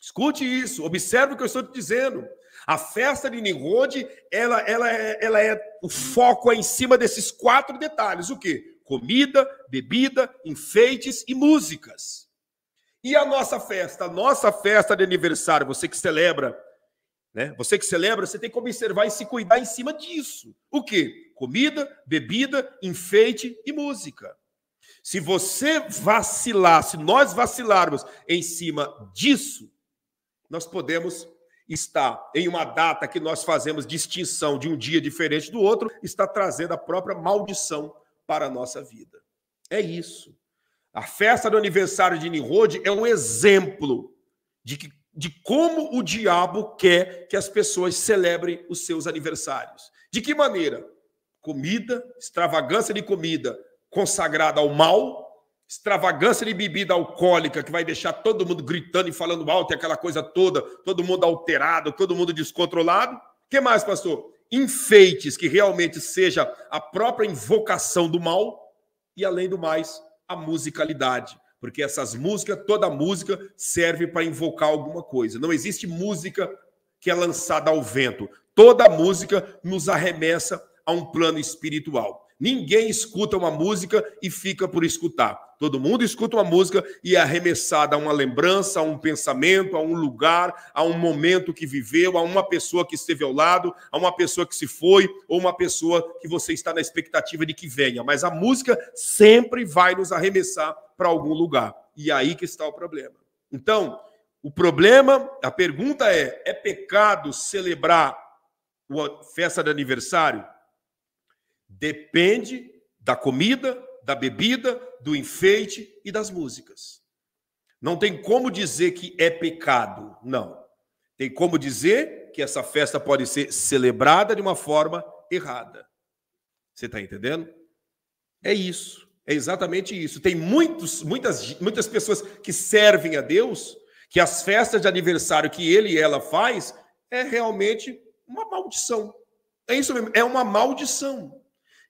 Escute isso, observe o que eu estou te dizendo. A festa de Nimrod, ela, ela, é, ela é o foco é em cima desses quatro detalhes. O que? Comida, bebida, enfeites e músicas. E a nossa festa, a nossa festa de aniversário, você que celebra, né? Você que celebra, você tem que observar e se cuidar em cima disso. O quê? Comida, bebida, enfeite e música. Se você vacilar, se nós vacilarmos em cima disso, nós podemos estar em uma data que nós fazemos distinção de um dia diferente do outro, está trazendo a própria maldição para a nossa vida. É isso. A festa do aniversário de Nimrod é um exemplo de, que, de como o diabo quer que as pessoas celebrem os seus aniversários. De que maneira? Comida, extravagância de comida consagrada ao mal, extravagância de bebida alcoólica que vai deixar todo mundo gritando e falando alto e aquela coisa toda, todo mundo alterado, todo mundo descontrolado. O que mais, pastor? Enfeites que realmente seja a própria invocação do mal e, além do mais, a musicalidade, porque essas músicas, toda música serve para invocar alguma coisa. Não existe música que é lançada ao vento. Toda música nos arremessa a um plano espiritual. Ninguém escuta uma música e fica por escutar. Todo mundo escuta uma música e é arremessada a uma lembrança, a um pensamento, a um lugar, a um momento que viveu, a uma pessoa que esteve ao lado, a uma pessoa que se foi ou uma pessoa que você está na expectativa de que venha. Mas a música sempre vai nos arremessar para algum lugar. E é aí que está o problema. Então, o problema, a pergunta é: é pecado celebrar a festa de aniversário? Depende da comida, da bebida, do enfeite e das músicas. Não tem como dizer que é pecado, não. Tem como dizer que essa festa pode ser celebrada de uma forma errada. Você está entendendo? É isso. É exatamente isso. Tem muitos, muitas, muitas pessoas que servem a Deus, que as festas de aniversário que ele e ela faz é realmente uma maldição. É isso mesmo, é uma maldição.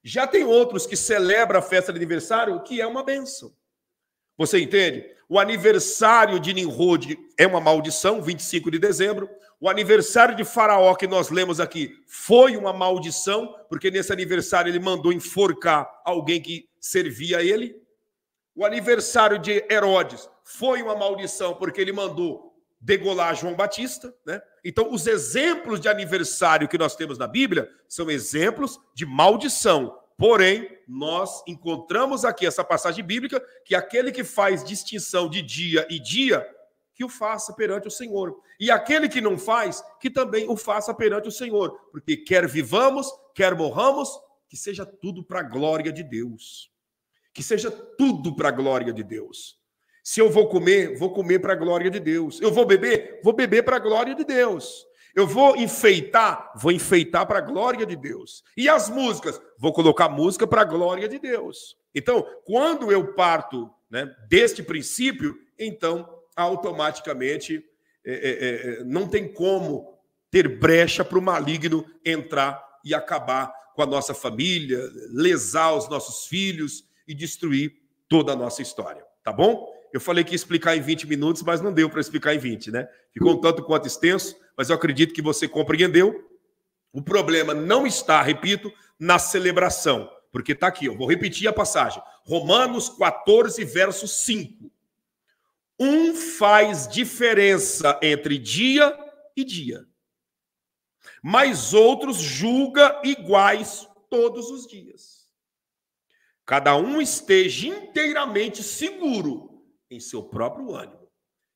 Já tem outros que celebram a festa de aniversário, que é uma benção. Você entende? O aniversário de Nimrod é uma maldição, 25 de dezembro. O aniversário de Faraó, que nós lemos aqui, foi uma maldição, porque nesse aniversário ele mandou enforcar alguém que servia a ele. O aniversário de Herodes foi uma maldição, porque ele mandou degolar João Batista, né? Então, os exemplos de aniversário que nós temos na Bíblia são exemplos de maldição. Porém, nós encontramos aqui essa passagem bíblica que aquele que faz distinção de dia e dia, que o faça perante o Senhor. E aquele que não faz, que também o faça perante o Senhor, porque quer vivamos, quer morramos, que seja tudo para a glória de Deus. Que seja tudo para a glória de Deus. Se eu vou comer, vou comer para a glória de Deus. Eu vou beber, vou beber para a glória de Deus. Eu vou enfeitar, vou enfeitar para a glória de Deus. E as músicas, vou colocar música para a glória de Deus. Então, quando eu parto né, deste princípio, então automaticamente é, é, é, é não tem como ter brecha para o maligno entrar e acabar com a nossa família, lesar os nossos filhos e destruir toda a nossa história. Tá bom? Eu falei que ia explicar em 20 minutos, mas não deu para explicar em 20, né? Ficou um tanto quanto extenso, mas eu acredito que você compreendeu. O problema não está, repito, na celebração, porque está aqui, eu vou repetir a passagem. Romanos 14, verso 5. Um faz diferença entre dia e dia, mas outros julga iguais todos os dias. Cada um esteja inteiramente seguro em seu próprio ânimo.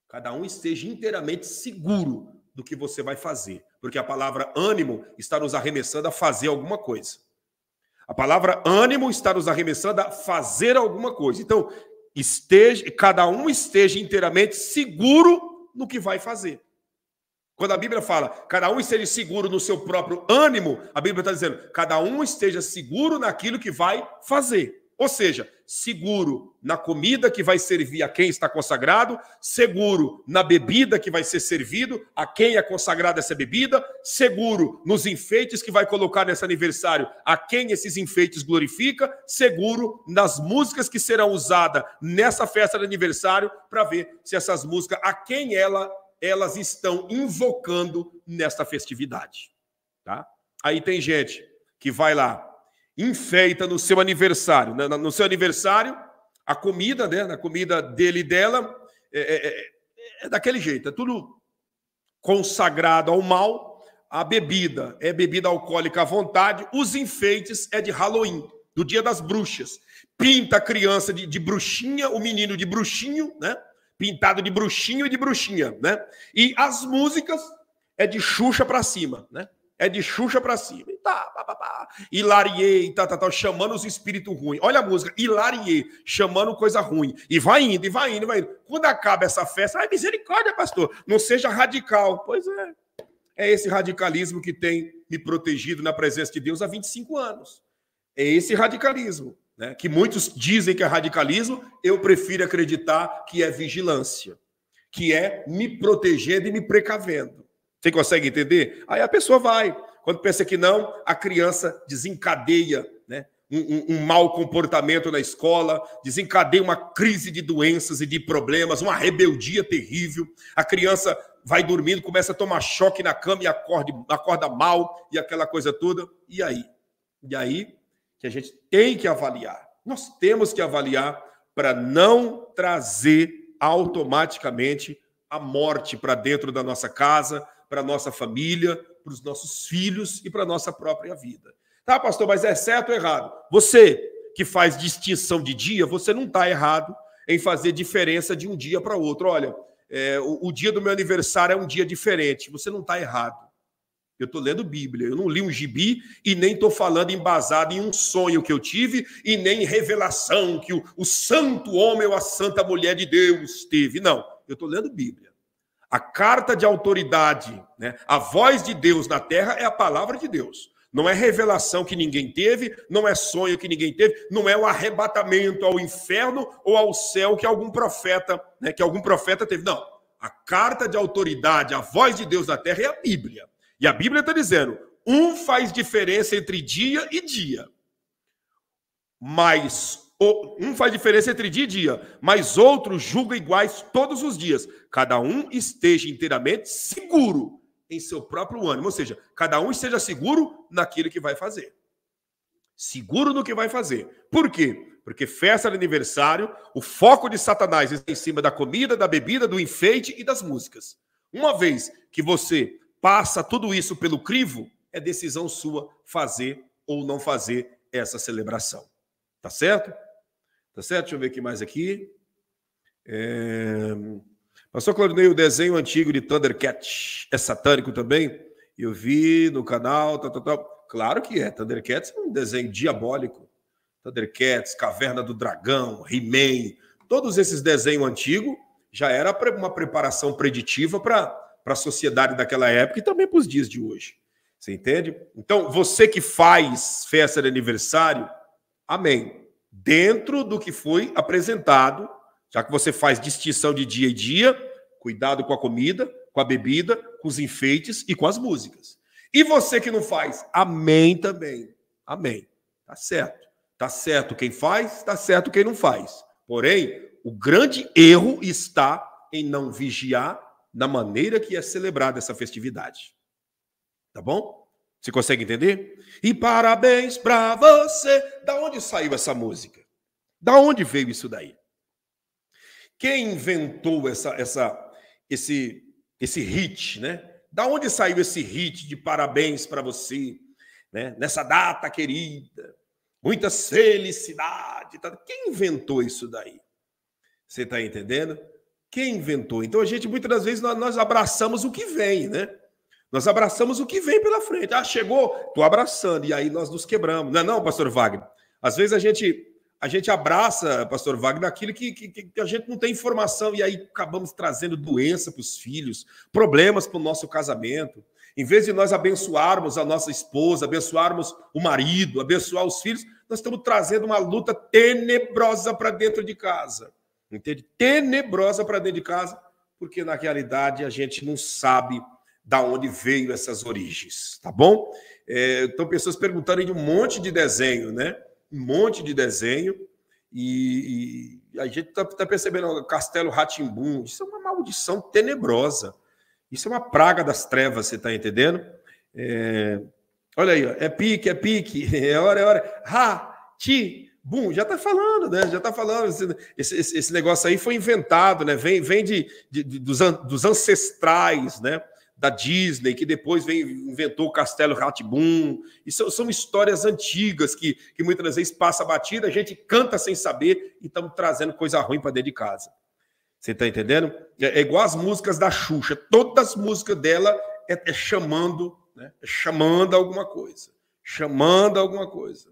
Cada um esteja inteiramente seguro do que você vai fazer, porque a palavra ânimo está nos arremessando a fazer alguma coisa. A palavra ânimo está nos arremessando a fazer alguma coisa. Então, esteja, cada um esteja inteiramente seguro no que vai fazer. Quando a Bíblia fala, cada um esteja seguro no seu próprio ânimo, a Bíblia está dizendo, cada um esteja seguro naquilo que vai fazer. Ou seja, seguro na comida que vai servir a quem está consagrado, seguro na bebida que vai ser servido a quem é consagrada essa bebida, seguro nos enfeites que vai colocar nesse aniversário a quem esses enfeites glorifica, seguro nas músicas que serão usadas nessa festa de aniversário para ver se essas músicas a quem ela elas estão invocando nesta festividade, tá? Aí tem gente que vai lá enfeita no seu aniversário. Né? No seu aniversário, a comida, né? Na comida dele e dela, é, é, é, é daquele jeito. É tudo consagrado ao mal. A bebida é bebida alcoólica à vontade. Os enfeites é de Halloween, do Dia das Bruxas. Pinta a criança de, de bruxinha, o menino de bruxinho, né? Pintado de bruxinho e de bruxinha, né? E as músicas é de Xuxa para cima, né? É de Xuxa para cima. E tá, pá, pá, pá. Hilarie, tá, tá, tá, chamando os espíritos ruins. Olha a música, Hilarie, chamando coisa ruim. E vai indo, e vai indo, e vai indo. Quando acaba essa festa, ai, misericórdia, pastor, não seja radical. Pois é. É esse radicalismo que tem me protegido na presença de Deus há 25 anos. É esse radicalismo, né? que muitos dizem que é radicalismo, eu prefiro acreditar que é vigilância, que é me protegendo e me precavendo. Você consegue entender? Aí a pessoa vai. Quando pensa que não, a criança desencadeia né, um, um, um mau comportamento na escola, desencadeia uma crise de doenças e de problemas, uma rebeldia terrível. A criança vai dormindo, começa a tomar choque na cama e acorda, acorda mal e aquela coisa toda. E aí? E aí que a gente tem que avaliar. Nós temos que avaliar para não trazer automaticamente a morte para dentro da nossa casa, para a nossa família, para os nossos filhos e para a nossa própria vida. Tá, pastor, mas é certo ou errado? Você que faz distinção de dia, você não está errado em fazer diferença de um dia para outro. Olha, é, o, o, dia do meu aniversário é um dia diferente. Você não está errado. Eu estou lendo Bíblia, eu não li um gibi e nem estou falando embasado em um sonho que eu tive e nem em revelação que o, o santo homem ou a santa mulher de Deus teve. Não, eu estou lendo Bíblia. A carta de autoridade, né? a voz de Deus na terra é a palavra de Deus. Não é revelação que ninguém teve, não é sonho que ninguém teve, não é o arrebatamento ao inferno ou ao céu que algum profeta, né, que algum profeta teve. Não. A carta de autoridade, a voz de Deus na terra é a Bíblia. E a Bíblia está dizendo: um faz diferença entre dia e dia, mas um faz diferença entre dia e dia, mas outro julga iguais todos os dias. Cada um esteja inteiramente seguro em seu próprio ânimo. Ou seja, cada um esteja seguro naquilo que vai fazer. Seguro no que vai fazer. Por quê? Porque festa de aniversário, o foco de Satanás está em cima da comida, da bebida, do enfeite e das músicas. Uma vez que você passa tudo isso pelo crivo, é decisão sua fazer ou não fazer essa celebração. Tá certo? Tá certo? Deixa eu ver aqui mais aqui. É... Pastor Claudinei, o desenho antigo de Thundercat é satânico também? Eu vi no canal, tal, tal, tal. Claro que é. Thundercats é um desenho diabólico. Thundercats, Caverna do Dragão, He-Man, todos esses desenhos antigos já era uma preparação preditiva para a sociedade daquela época e também para os dias de hoje. Você entende? Então, você que faz festa de aniversário, amém dentro do que foi apresentado, já que você faz distinção de dia e dia, cuidado com a comida, com a bebida, com os enfeites e com as músicas. E você que não faz, amém também. Amém. Tá certo. Tá certo quem faz, tá certo quem não faz. Porém, o grande erro está em não vigiar na maneira que é celebrada essa festividade. Tá bom? Você consegue entender? E parabéns para você. Da onde saiu essa música? Da onde veio isso daí? Quem inventou essa, essa, esse, esse hit, né? Da onde saiu esse hit de parabéns para você, né? Nessa data querida, muita felicidade. Tá? Quem inventou isso daí? Você está entendendo? Quem inventou? Então a gente muitas das vezes nós, nós abraçamos o que vem, né? Nós abraçamos o que vem pela frente. Ah, chegou, estou abraçando. E aí nós nos quebramos. Não é não, pastor Wagner? Às vezes a gente a gente abraça, pastor Wagner, aquilo que, que, que a gente não tem informação e aí acabamos trazendo doença para os filhos, problemas para o nosso casamento. Em vez de nós abençoarmos a nossa esposa, abençoarmos o marido, abençoar os filhos, nós estamos trazendo uma luta tenebrosa para dentro de casa. Entende? Tenebrosa para dentro de casa, porque na realidade a gente não sabe da onde veio essas origens, tá bom? É, então, pessoas perguntaram de um monte de desenho, né? Um monte de desenho. E, e a gente está tá percebendo, Castelo Ratimbum, isso é uma maldição tenebrosa. Isso é uma praga das trevas, você está entendendo? É, olha aí, ó, é pique, é pique, <laughs> é hora, é hora. Ha, ti, Bum, já está falando, né? Já está falando. Esse, esse, esse, negócio aí foi inventado, né? Vem, vem de, de, de dos, an, dos ancestrais, né? da Disney, que depois vem, inventou o Castelo Ratibum. E são, são, histórias antigas que, que muitas vezes passa batida, a gente canta sem saber e estamos trazendo coisa ruim para dentro de casa. Você está entendendo? É, é, igual as músicas da Xuxa. Todas as músicas dela é, é chamando, né? É chamando alguma coisa. Chamando alguma coisa.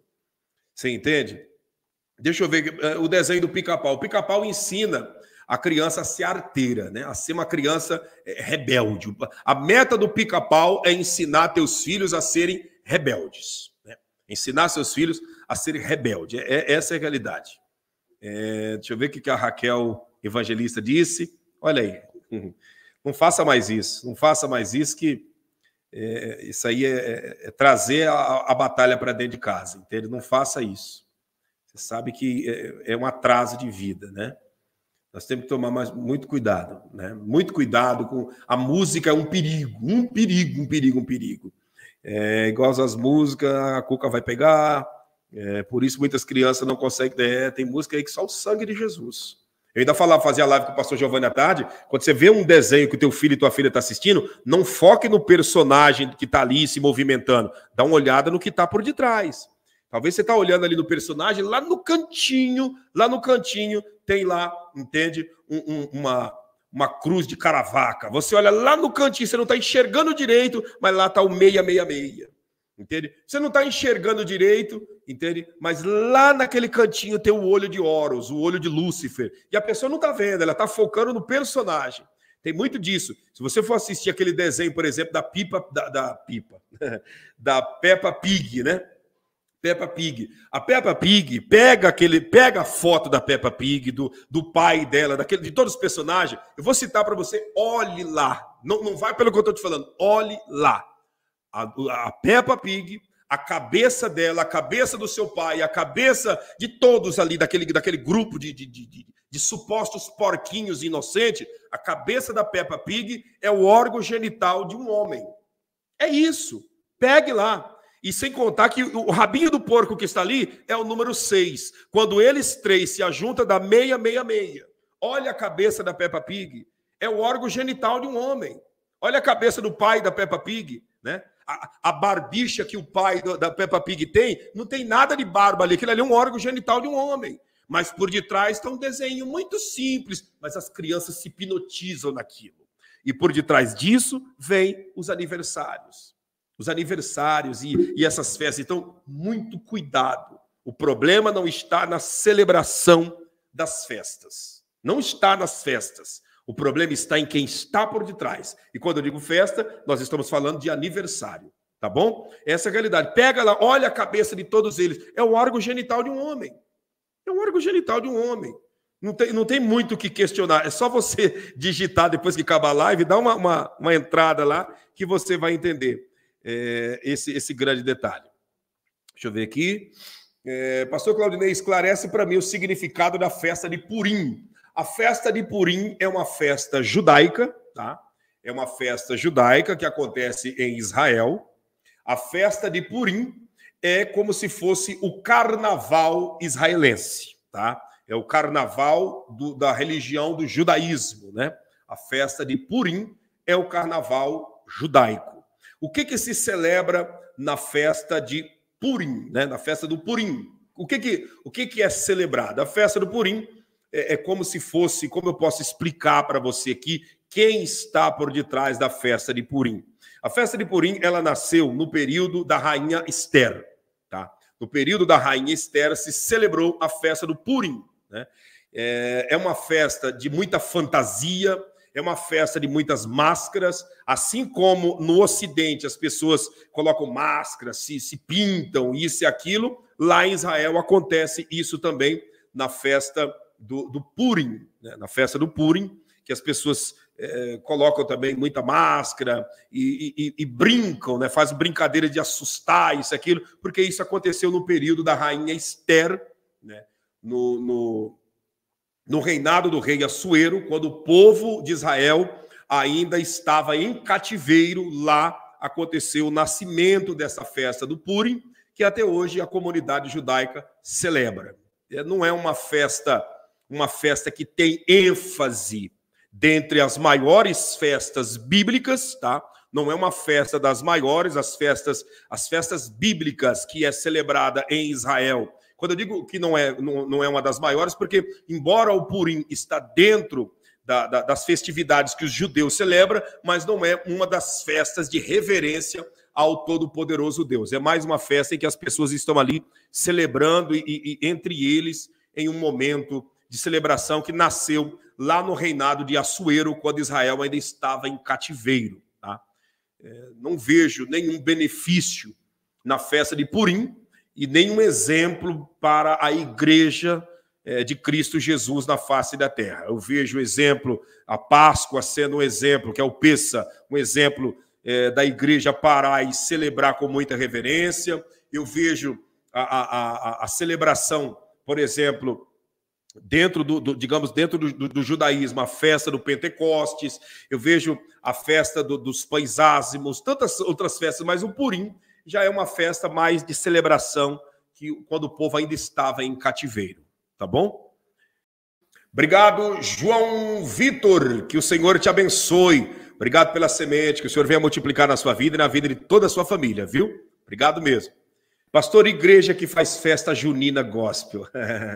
Você entende? Deixa eu ver é, o desenho do pica-pau. O pica-pau ensina a criança ser arteira, né? a ser uma criança é, rebelde. A meta do pica-pau é ensinar teus filhos a serem rebeldes. Né? Ensinar seus filhos a serem rebeldes. É, é essa é a realidade. É, deixa eu ver o que a Raquel Evangelista disse. Olha aí. <laughs> Não faça mais isso. Não faça mais isso que é, isso aí é, é, é trazer a, a batalha para dentro de casa, entende? Não faça isso. Você sabe que é um atraso de vida, né? Nós temos que tomar mais, muito cuidado, né? Muito cuidado com a música é um perigo, um perigo, um perigo, um perigo. É, igual as músicas, a cuca vai pegar. É, por isso muitas crianças não conseguem. É, tem música aí que só o sangue de Jesus. Eu ainda falava, fazia live com o pastor Giovanni à tarde. Quando você vê um desenho que o teu filho e tua filha estão tá assistindo, não foque no personagem que está ali se movimentando. Dá uma olhada no que está por detrás. Talvez você está olhando ali no personagem, lá no cantinho, lá no cantinho, tem lá, entende? Um, um, uma, uma cruz de caravaca. Você olha lá no cantinho, você não está enxergando direito, mas lá está o 666. Entende? Você não está enxergando direito, entende? Mas lá naquele cantinho tem o olho de Horus, o olho de Lúcifer. E a pessoa não está vendo, ela está focando no personagem. Tem muito disso. Se você for assistir aquele desenho, por exemplo, da pipa, da, da pipa, <laughs> da Peppa Pig, né? Peppa Pig. A Peppa Pig pega aquele, pega a foto da Peppa Pig, do, do pai dela, daquele, de todos os personagens. Eu vou citar para você, olhe lá. Não, não vai pelo que eu estou te falando, olhe lá. A, a Peppa Pig, a cabeça dela, a cabeça do seu pai, a cabeça de todos ali, daquele, daquele grupo de, de, de, de, de supostos porquinhos inocentes, a cabeça da Peppa Pig é o órgão genital de um homem. É isso. Pegue lá. E sem contar que o rabinho do porco que está ali é o número 6. Quando eles três se ajuntam, dá 666. Olha a cabeça da Peppa Pig. É o órgão genital de um homem. Olha a cabeça do pai da Peppa Pig, né? A, a barbicha que o pai do, da Peppa Pig tem, não tem nada de barba ali. Aquilo ali é um órgão genital de um homem. Mas por detrás está um desenho muito simples, mas as crianças se hipnotizam naquilo. E por detrás disso vem os aniversários os aniversários e, e essas festas. Então, muito cuidado. O problema não está na celebração das festas. Não está nas festas. O problema está em quem está por detrás. E quando eu digo festa, nós estamos falando de aniversário, tá bom? Essa é a realidade. Pega lá, olha a cabeça de todos eles. É o órgão genital de um homem. É o órgão genital de um homem. Não tem, não tem muito o que questionar. É só você digitar depois que acabar a live, dá uma, uma, uma entrada lá que você vai entender é, esse, esse grande detalhe. Deixa eu ver aqui. É, pastor Claudinei, esclarece para mim o significado da festa de Purim. A festa de Purim é uma festa judaica, tá? É uma festa judaica que acontece em Israel. A festa de Purim é como se fosse o carnaval israelense, tá? É o carnaval do, da religião do judaísmo, né? A festa de Purim é o carnaval judaico. O que, que se celebra na festa de Purim, né? na festa do Purim? O que, que, o que, que é celebrado? A festa do Purim é, é como se fosse, como eu posso explicar para você aqui, quem está por detrás da festa de Purim. A festa de Purim, ela nasceu no período da rainha Esther, tá? No período da rainha Esther se celebrou a festa do Purim, né? É, é uma festa de muita fantasia, é uma festa de muitas máscaras, assim como no Ocidente as pessoas colocam máscaras, se, se pintam, isso e aquilo, lá em Israel acontece isso também na festa do, do Purim, né? na festa do Purim, que as pessoas é, colocam também muita máscara e, e, e brincam, né? fazem brincadeira de assustar, isso e aquilo, porque isso aconteceu no período da rainha Esther, né? no, no no reinado do rei Assuero, quando o povo de Israel ainda estava em cativeiro, lá aconteceu o nascimento dessa festa do Purim, que até hoje a comunidade judaica celebra. É, não é uma festa, uma festa que tem ênfase dentre as maiores festas bíblicas, tá? Não é uma festa das maiores, as festas, as festas bíblicas que é celebrada em Israel quando eu digo que não é, não, não é uma das maiores, porque, embora o Purim está dentro da, da, das festividades que os judeus celebram, mas não é uma das festas de reverência ao Todo-Poderoso Deus. É mais uma festa em que as pessoas estão ali celebrando e, e, e entre eles em um momento de celebração que nasceu lá no reinado de Assuero, quando Israel ainda estava em cativeiro. Tá? É, não vejo nenhum benefício na festa de Purim, e nenhum exemplo para a igreja é, de Cristo Jesus na face da terra. Eu vejo o exemplo, a Páscoa sendo um exemplo, que é o Peça, um exemplo é, da igreja parar e celebrar com muita reverência. Eu vejo a, a, a, a celebração, por exemplo, dentro do, do, digamos dentro do, do, do, judaísmo a festa do Pentecostes eu vejo a festa dos pães ázimos tantas outras festas mas o Purim já é uma festa mais de celebração que quando o povo ainda estava em cativeiro, tá bom? Obrigado, João Vitor, que o Senhor te abençoe. Obrigado pela semente, que o Senhor venha multiplicar na sua vida e na vida de toda a sua família, viu? Obrigado mesmo. Pastor, igreja que faz festa junina gospel.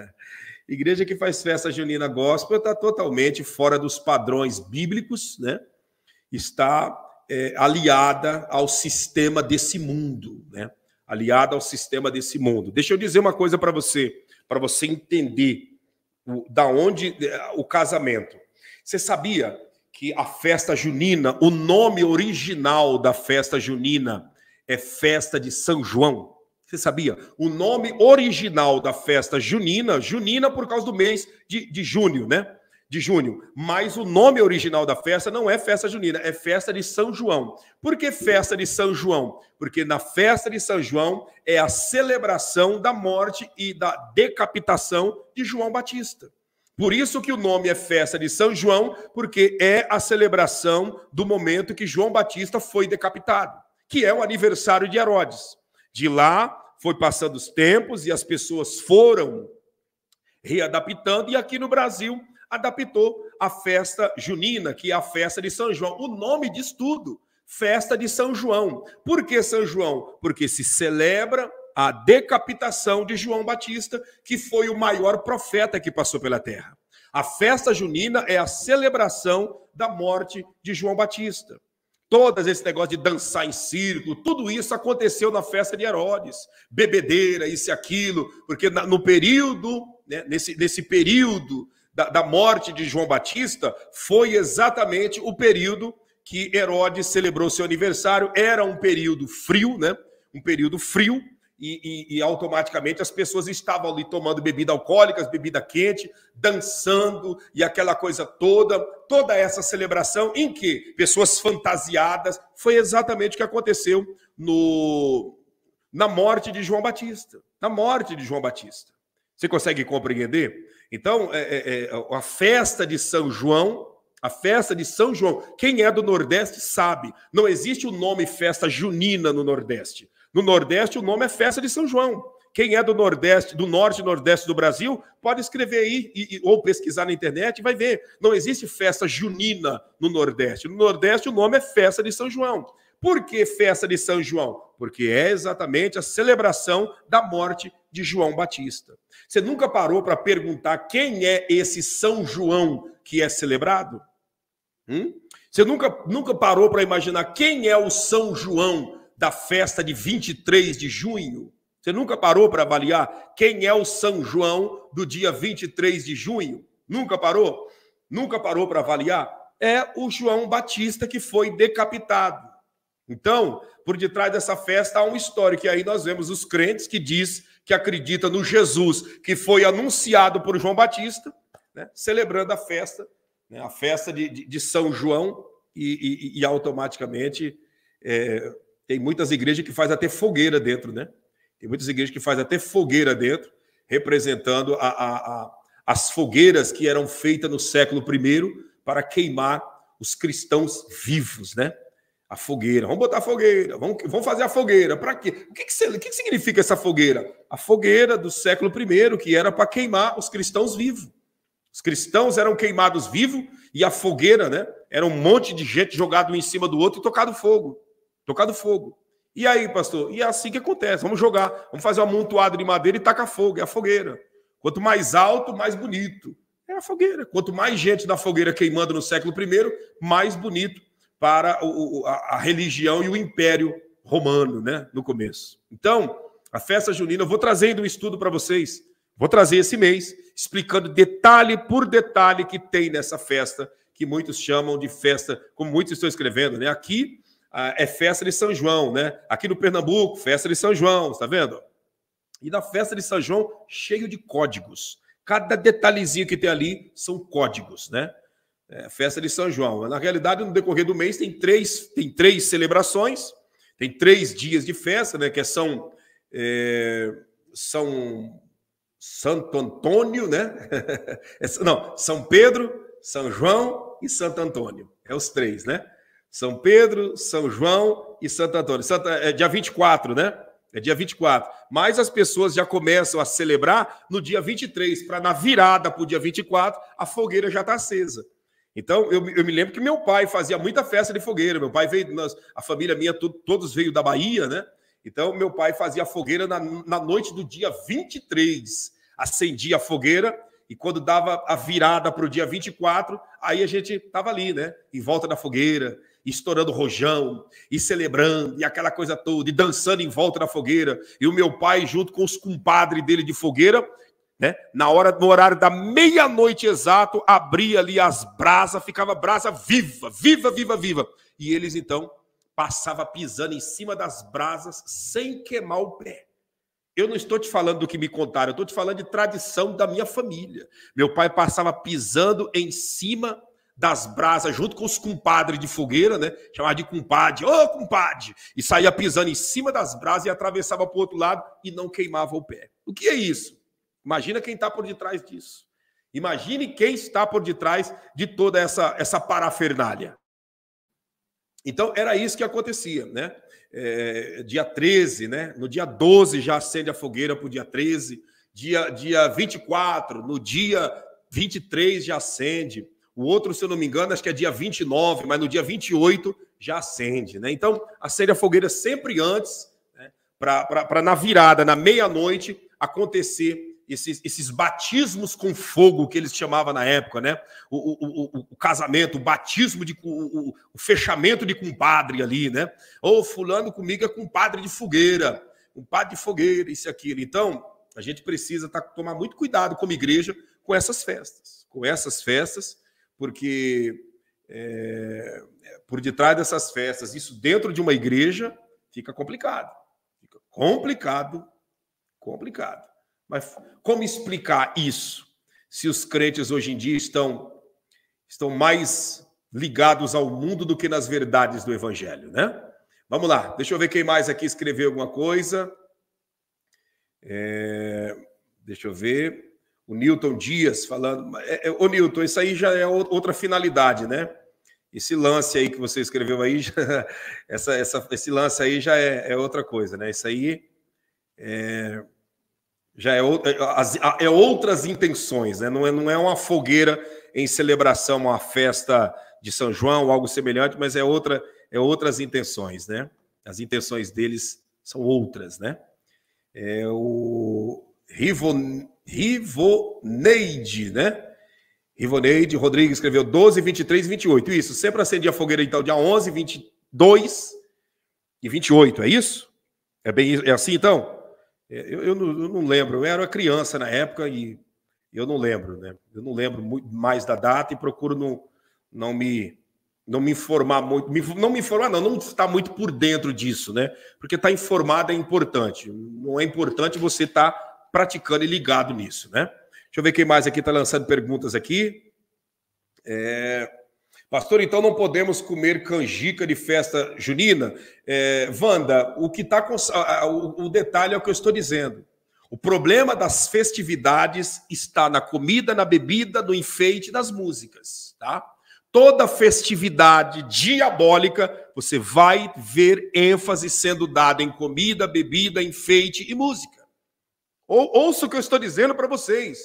<laughs> igreja que faz festa junina gospel está totalmente fora dos padrões bíblicos, né? Está é, aliada ao sistema desse mundo, né? Aliada ao sistema desse mundo. Deixa eu dizer uma coisa para você, para você entender o, da onde é, o casamento. Você sabia que a festa junina, o nome original da festa junina é festa de São João? Você sabia? O nome original da festa junina, junina por causa do mês de, de junho, né? de junho. Mas o nome original da festa não é festa junina, é festa de São João. Por que festa de São João? Porque na festa de São João é a celebração da morte e da decapitação de João Batista. Por isso que o nome é festa de São João, porque é a celebração do momento que João Batista foi decapitado, que é o aniversário de Herodes. De lá foi passando os tempos e as pessoas foram readaptando e aqui no Brasil adaptou a festa junina, que é a festa de São João. O nome diz tudo: festa de São João. Por que São João? Porque se celebra a decapitação de João Batista, que foi o maior profeta que passou pela terra. A festa junina é a celebração da morte de João Batista. Todas esse negócio de dançar em círculo, tudo isso aconteceu na festa de Herodes, bebedeira, isso e aquilo, porque no período, né, nesse, nesse período da, da morte de João Batista foi exatamente o período que Herodes celebrou seu aniversário. Era um período frio, né? Um período frio, e, e, e, automaticamente as pessoas estavam ali tomando bebida alcoólica, bebida quente, dançando e aquela coisa toda, toda essa celebração em que pessoas fantasiadas, foi exatamente o que aconteceu no na morte de João Batista, na morte de João Batista. Você consegue compreender? Então, é, é, é, a festa de São João, a festa de São João, quem é do Nordeste sabe, não existe o nome festa junina no Nordeste. No Nordeste, o nome é festa de São João. Quem é do Nordeste, do Norte e Nordeste do Brasil, pode escrever aí e, ou pesquisar na internet e vai ver. Não existe festa junina no Nordeste. No Nordeste, o nome é festa de São João. Por que festa de São João? Porque é exatamente a celebração da morte de João Batista. Você nunca parou para perguntar quem é esse São João que é celebrado? Hum? Você nunca, nunca parou para imaginar quem é o São João da festa de 23 de junho? Você nunca parou para avaliar quem é o São João do dia 23 de junho? Nunca parou? Nunca parou para avaliar? É o João Batista que foi decapitado. Então, por detrás dessa festa há uma história que aí nós vemos os crentes que diz que acredita no Jesus que foi anunciado por João Batista, né, celebrando a festa, né, a festa de, de, de São João, e, e, e automaticamente é, tem muitas igrejas que faz até fogueira dentro, né? Tem muitas igrejas que faz até fogueira dentro, representando a, a, a, as fogueiras que eram feitas no século I para queimar os cristãos vivos, né? A fogueira, vamos botar a fogueira, vamos, vamos fazer a fogueira. Para quê? O que, que, o que, que significa essa fogueira? A fogueira do século I, que era para queimar os cristãos vivos. Os cristãos eram queimados vivos e a fogueira, né? Era um monte de gente jogado um em cima do outro e tocado fogo. Tocado fogo. E aí, pastor? E é assim que acontece. Vamos jogar, vamos fazer um amontoado de madeira e tacar fogo. É a fogueira. Quanto mais alto, mais bonito. É a fogueira. Quanto mais gente da fogueira queimando no século I, mais bonito para o, a, a, religião e o império romano, né, no começo. Então, a festa junina, eu vou trazendo um estudo para vocês, vou trazer esse mês, explicando detalhe por detalhe que tem nessa festa, que muitos chamam de festa, como muitos estão escrevendo, né? Aqui ah, é festa de São João, né? Aqui no Pernambuco, festa de São João, está vendo? E na festa de São João, cheio de códigos. Cada detalhezinho que tem ali são códigos, né? é, festa de São João. Na realidade, no decorrer do mês, tem três, tem três celebrações, tem três dias de festa, né? Que é São, é, São Santo Antônio, né? <laughs> É, não, São Pedro, São João e Santo Antônio. É os três, né? São Pedro, São João e Santo Antônio. Santa, é, é dia 24, né? É dia 24. Mas as pessoas já começam a celebrar no dia 23, para na virada para o dia 24, a fogueira já está acesa. Então, eu, eu, me lembro que meu pai fazia muita festa de fogueira. Meu pai veio, nós, a família minha, to, todos veio da Bahia, né? Então, meu pai fazia fogueira na, na noite do dia 23. Acendia a fogueira e quando dava a virada para o dia 24, aí a gente estava ali, né? Em volta da fogueira, estourando rojão, e celebrando, e aquela coisa toda, e dançando em volta da fogueira. E o meu pai, junto com os compadres dele de fogueira, né? Na hora, no horário da meia-noite exato, abria ali as brasas, ficava brasa viva, viva, viva, viva. E eles então passava pisando em cima das brasas sem queimar o pé. Eu não estou te falando do que me contaram, eu estou te falando de tradição da minha família. Meu pai passava pisando em cima das brasas, junto com os compadres de fogueira, né? Chamava de compadre, ô oh, compadre! E saía pisando em cima das brasas e atravessava para o outro lado e não queimava o pé. O que é isso? Imagina quem está por detrás disso. Imagine quem está por detrás de toda essa, essa parafernália. Então, era isso que acontecia, né? É, dia 13, né? No dia 12 já acende a fogueira para o dia 13. Dia, dia 24, no dia 23 já acende. O outro, se eu não me engano, acho que é dia 29, mas no dia 28 já acende, né? Então, acende a fogueira sempre antes, né? para na virada, na meia-noite, acontecer esses, esses batismos com fogo que eles chamavam na época, né? O, o, o, o casamento, o batismo de o, fechamento de compadre ali, né? Ou oh, fulano comigo é compadre de fogueira, compadre de fogueira, isso e aquilo. Então, a gente precisa tá, tomar muito cuidado como igreja com essas festas, com essas festas, porque é, por detrás dessas festas, isso dentro de uma igreja, fica complicado. Fica complicado, complicado. Mas como explicar isso? Se os crentes hoje em dia estão, estão mais ligados ao mundo do que nas verdades do evangelho, né? Vamos lá, deixa eu ver quem mais aqui escreveu alguma coisa. É, deixa eu ver. O Newton Dias falando. É, é, ô, Newton, isso aí já é outra finalidade, né? Esse lance aí que você escreveu aí, já, <laughs> essa, essa, esse lance aí já é, é outra coisa, né? Isso aí é, já é, é, é, outras intenções, né? Não é, não é uma fogueira em celebração, uma festa de São João, algo semelhante, mas é outra, é outras intenções, né? As intenções deles são outras, né? É o Rivon, Rivoneide, né? Rivoneide Rodrigues escreveu 12, 23 e 28. Isso, sempre acendi a fogueira então dia 11, 22 e 28, é isso? É bem é assim então? É, eu, eu, não, eu, não, lembro, eu era criança na época e eu não lembro, né? Eu não lembro muito mais da data e procuro não, não me não me informar muito, me, não me informar não, não estar muito por dentro disso, né? Porque estar tá informado é importante. Não é importante você estar tá praticando e ligado nisso, né? Deixa eu ver quem mais aqui está lançando perguntas aqui. É... Pastor, então não podemos comer canjica de festa junina? É, Wanda, o que tá com, o, o detalhe é o que eu estou dizendo. O problema das festividades está na comida, na bebida, no enfeite, nas músicas, tá? Toda festividade diabólica, você vai ver ênfase sendo dada em comida, bebida, enfeite e música. Ou, ouça o que eu estou dizendo para vocês.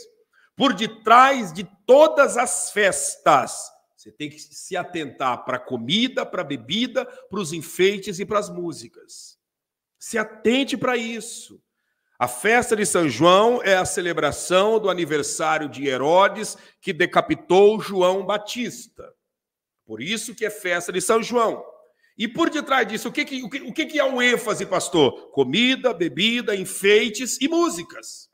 Por detrás de todas as festas você tem que se atentar para a comida, para a bebida, para os enfeites e para as músicas. Se atente para isso. A festa de São João é a celebração do aniversário de Herodes, que decapitou João Batista. Por isso que é festa de São João. E por detrás disso, o que, que, o que, o que é o ênfase, pastor? Comida, bebida, enfeites e músicas.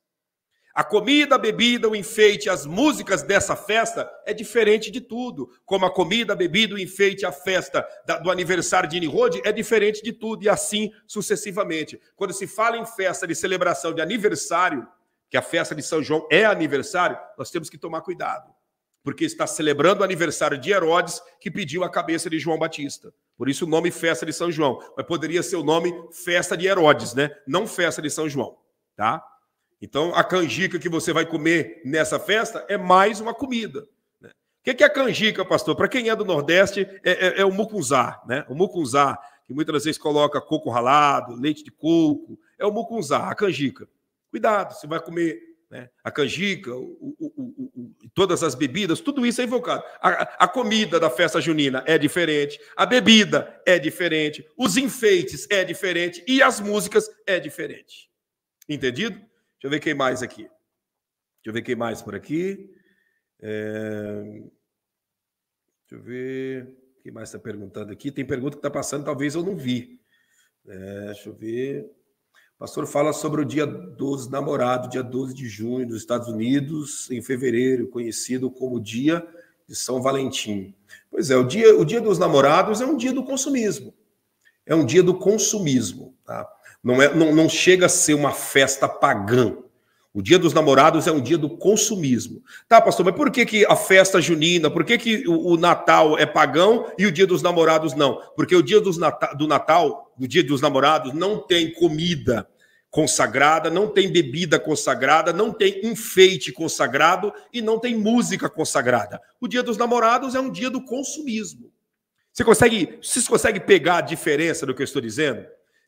A comida, a bebida, o enfeite, as músicas dessa festa é diferente de tudo. Como a comida, a bebida, o enfeite, a festa da, do aniversário de Nirode é diferente de tudo, e assim sucessivamente. Quando se fala em festa de celebração de aniversário, que a festa de São João é aniversário, nós temos que tomar cuidado, porque está celebrando o aniversário de Herodes, que pediu a cabeça de João Batista. Por isso o nome Festa de São João. Mas poderia ser o nome Festa de Herodes, né? Não Festa de São João, tá? Então, a canjica que você vai comer nessa festa é mais uma comida. Né? O que é a canjica, pastor? Para quem é do Nordeste, é, é, é, o mucunzá, né? O mucunzá, que muitas vezes coloca coco ralado, leite de coco, é o mucunzá, a canjica. Cuidado, você vai comer né? a canjica, o, o, o, todas as bebidas, tudo isso é invocado. A, a comida da festa junina é diferente, a bebida é diferente, os enfeites é diferente e as músicas é diferente. Entendido? eu ver quem mais aqui. Deixa eu ver quem mais por aqui. É... Deixa eu ver quem mais está perguntando aqui. Tem pergunta que está passando, talvez eu não vi. É, deixa eu ver. O pastor fala sobre o dia dos namorados, dia 12 de junho, nos Estados Unidos, em fevereiro, conhecido como dia de São Valentim. Pois é, o dia, o dia dos namorados é um dia do consumismo. É um dia do consumismo. Tá? Não, é, não, não chega a ser uma festa pagã. O dia dos namorados é um dia do consumismo. Tá, pastor, mas por que, que a festa junina, por que, que o, o Natal é pagão e o dia dos namorados não? Porque o dia dos nata do Natal, o dia dos namorados, não tem comida consagrada, não tem bebida consagrada, não tem enfeite consagrado e não tem música consagrada. O dia dos namorados é um dia do consumismo. Você consegue, vocês conseguem pegar a diferença do que eu estou dizendo?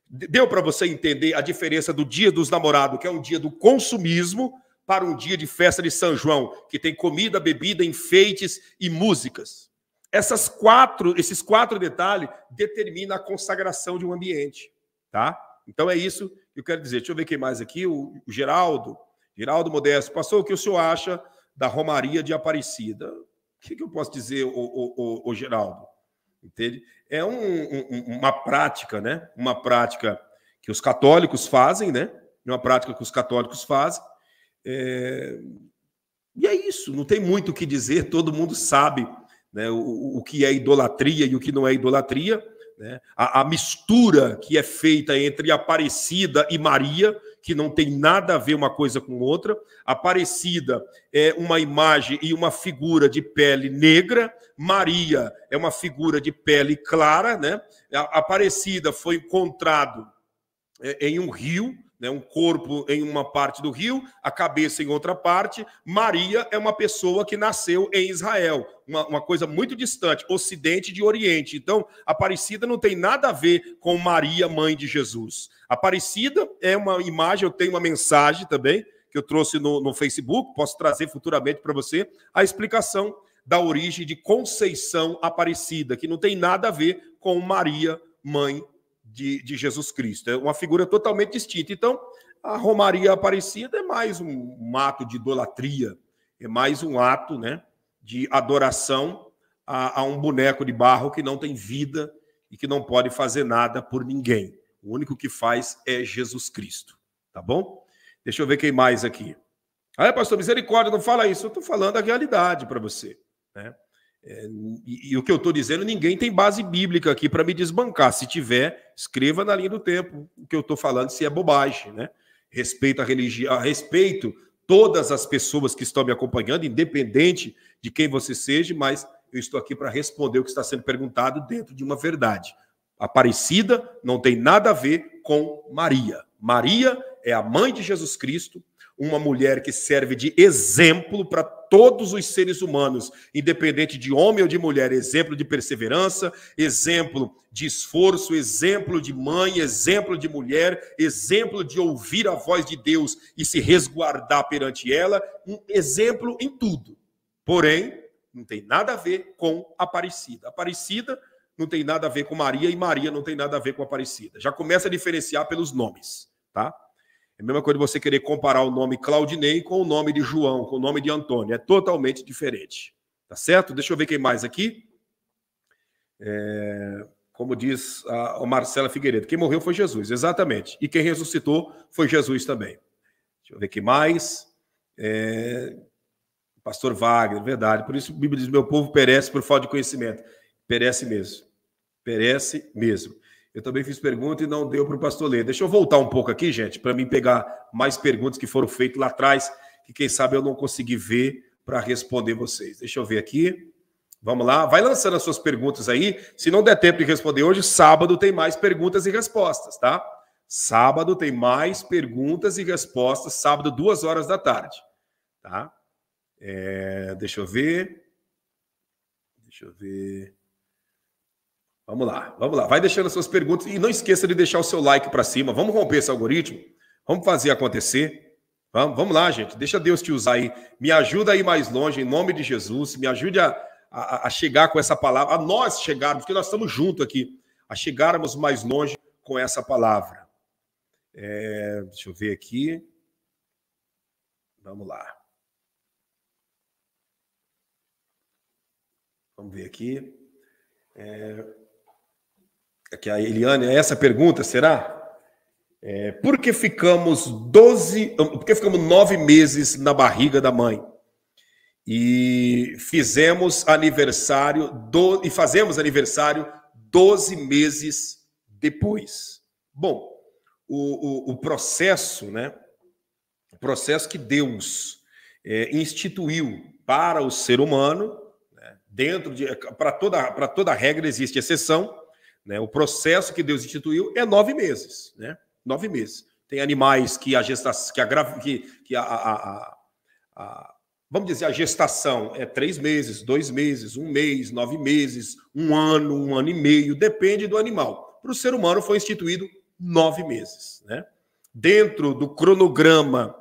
Deu para você entender a diferença do Dia dos Namorados, que é um dia do consumismo, para um dia de festa de São João, que tem comida, bebida, enfeites e músicas. Essas quatro, esses quatro detalhes determinam a consagração de um ambiente, tá? Então é isso que eu quero dizer. Deixa eu ver quem mais aqui, o, Geraldo, Geraldo Modesto. Passou o que o senhor acha da Romaria de Aparecida? O que, que eu posso dizer, o, o, o Geraldo? Entende? É um, um, uma prática, né? Uma prática que os católicos fazem, né? É uma prática que os católicos fazem. É... E é isso, não tem muito o que dizer, todo mundo sabe né, o, o que é idolatria e o que não é idolatria. Né? A, a mistura que é feita entre Aparecida e Maria, que não tem nada a ver uma coisa com outra. Aparecida é uma imagem e uma figura de pele negra, Maria é uma figura de pele clara, né? Aparecida foi encontrado é, em um rio, né, um corpo em uma parte do rio, a cabeça em outra parte. Maria é uma pessoa que nasceu em Israel, uma, uma coisa muito distante, ocidente de oriente. Então, Aparecida não tem nada a ver com Maria, mãe de Jesus. Aparecida é uma imagem, eu tenho uma mensagem também, que eu trouxe no, no Facebook, posso trazer futuramente para você, a explicação da origem de Conceição Aparecida, que não tem nada a ver com Maria, mãe de, de Jesus Cristo. É uma figura totalmente distinta. Então, a Romaria Aparecida é mais um, um ato de idolatria, é mais um ato né, de adoração a, a um boneco de barro que não tem vida e que não pode fazer nada por ninguém. O único que faz é Jesus Cristo. Tá bom? Deixa eu ver quem mais aqui. Ah, pastor, misericórdia, não fala isso. Eu estou falando a realidade para você. Né? É, e, e, o que eu estou dizendo, ninguém tem base bíblica aqui para me desbancar. Se tiver, escreva na linha do tempo o que eu estou falando, se é bobagem, né? Respeito a religião, respeito todas as pessoas que estão me acompanhando, independente de quem você seja, mas eu estou aqui para responder o que está sendo perguntado dentro de uma verdade. Aparecida não tem nada a ver com Maria. Maria é a mãe de Jesus Cristo, uma mulher que serve de exemplo para todos os seres humanos, independente de homem ou de mulher, exemplo de perseverança, exemplo de esforço, exemplo de mãe, exemplo de mulher, exemplo de ouvir a voz de Deus e se resguardar perante ela, um exemplo em tudo. Porém, não tem nada a ver com Aparecida. Aparecida não tem nada a ver com Maria e Maria não tem nada a ver com Aparecida. Já começa a diferenciar pelos nomes, tá? É a mesma coisa você querer comparar o nome Claudinei com o nome de João, com o nome de Antônio. É totalmente diferente. Tá certo? Deixa eu ver quem mais aqui. É, como diz a, a Marcela Figueiredo, quem morreu foi Jesus, exatamente. E quem ressuscitou foi Jesus também. Deixa eu ver quem mais. É, pastor Wagner, verdade. Por isso a Bíblia diz: meu povo perece por falta de conhecimento. Perece mesmo. Perece mesmo. Eu também fiz pergunta e não deu para o pastor ler. Deixa eu voltar um pouco aqui, gente, para mim pegar mais perguntas que foram feitas lá atrás, que quem sabe eu não consegui ver para responder vocês. Deixa eu ver aqui. Vamos lá, vai lançando as suas perguntas aí. Se não der tempo de responder hoje, sábado tem mais perguntas e respostas, tá? Sábado tem mais perguntas e respostas, sábado, duas horas da tarde, tá? É, deixa eu ver. Deixa eu ver. Vamos lá, vamos lá. Vai deixando suas perguntas e não esqueça de deixar o seu like para cima. Vamos romper esse algoritmo. Vamos fazer acontecer. Vamos, vamos lá, gente. Deixa Deus te usar aí. Me ajuda a ir mais longe, em nome de Jesus. Me ajude a, a, a chegar com essa palavra, a nós chegarmos, porque nós estamos juntos aqui, a chegarmos mais longe com essa palavra. É, deixa eu ver aqui. Vamos lá. Vamos ver aqui. É que a Eliane, é essa pergunta, será? É, por que ficamos 12, por que ficamos nove meses na barriga da mãe? E fizemos aniversário, do, e fazemos aniversário 12 meses depois. Bom, o, o, o processo, né? O processo que Deus é, instituiu para o ser humano, né, dentro de. para toda, toda regra existe exceção né? O processo que Deus instituiu é nove meses, né? Nove meses. Tem animais que a gestação, que a, que, a, a, a, vamos dizer, a gestação é três meses, dois meses, um mês, nove meses, um ano, um ano e meio, depende do animal. Para o ser humano foi instituído nove meses, né? Dentro do cronograma,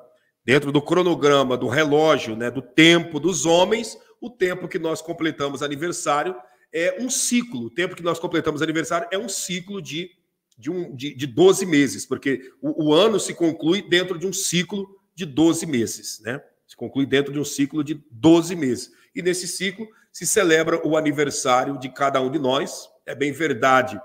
dentro do cronograma do relógio, né, do tempo dos homens, o tempo que nós completamos aniversário é um ciclo. O tempo que nós completamos aniversário é um ciclo de, de, um, de, de 12 meses, porque o, o ano se conclui dentro de um ciclo de 12 meses, né? Se conclui dentro de um ciclo de 12 meses. E nesse ciclo se celebra o aniversário de cada um de nós. É bem verdade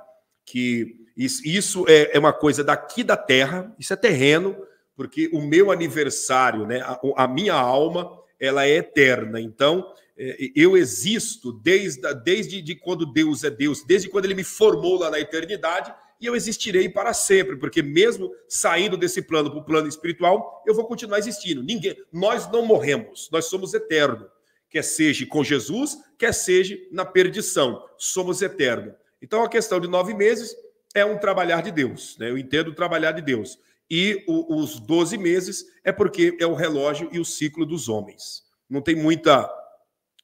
que isso é, é uma coisa daqui da terra, isso é terreno, porque o meu aniversário, né, a, a minha alma, ela é eterna. Então, é, eu existo desde, desde de quando Deus é Deus, desde quando ele me formou lá na eternidade, e eu existirei para sempre, porque mesmo saindo desse plano para o plano espiritual, eu vou continuar existindo. Ninguém, nós não morremos, nós somos eterno. Quer seja com Jesus, quer seja na perdição, somos eterno. Então a questão de nove meses é um trabalhar de Deus, né? eu entendo o trabalhar de Deus. E o, os doze meses é porque é o relógio e o ciclo dos homens. Não tem muita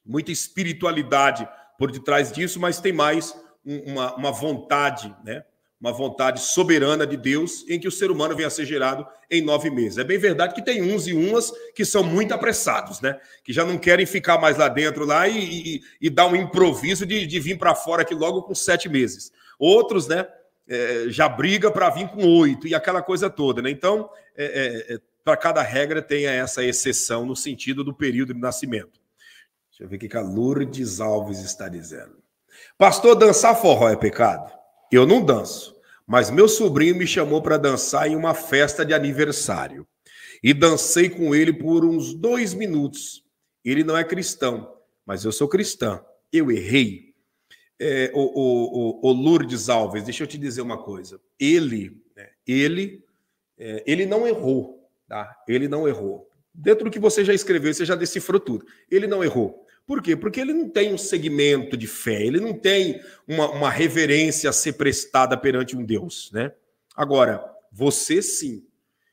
muita espiritualidade por detrás disso, mas tem mais uma, uma vontade, né? uma vontade soberana de Deus em que o ser humano venha a ser gerado em nove meses. É bem verdade que tem uns e umas que são muito apressados, né? Que já não querem ficar mais lá dentro lá e, e, e dar um improviso de, de vir para fora aqui logo com sete meses. Outros, né? É, já briga para vir com oito e aquela coisa toda, né? Então, é, é, é para cada regra tem essa exceção no sentido do período de nascimento. Deixa eu ver o que a Lourdes Alves está dizendo. Pastor, dançar forró é pecado? Eu não danço, mas meu sobrinho me chamou para dançar em uma festa de aniversário. E dancei com ele por uns dois minutos. Ele não é cristão, mas eu sou cristã. Eu errei. É, o, o, o, o Lourdes Alves, deixa eu te dizer uma coisa. Ele, né, ele, é, ele não errou, tá? Ele não errou. Dentro do que você já escreveu, você já decifrou tudo. Ele não errou. Por quê? Porque ele não tem um segmento de fé, ele não tem uma, uma reverência a ser prestada perante um Deus, né? Agora, você sim.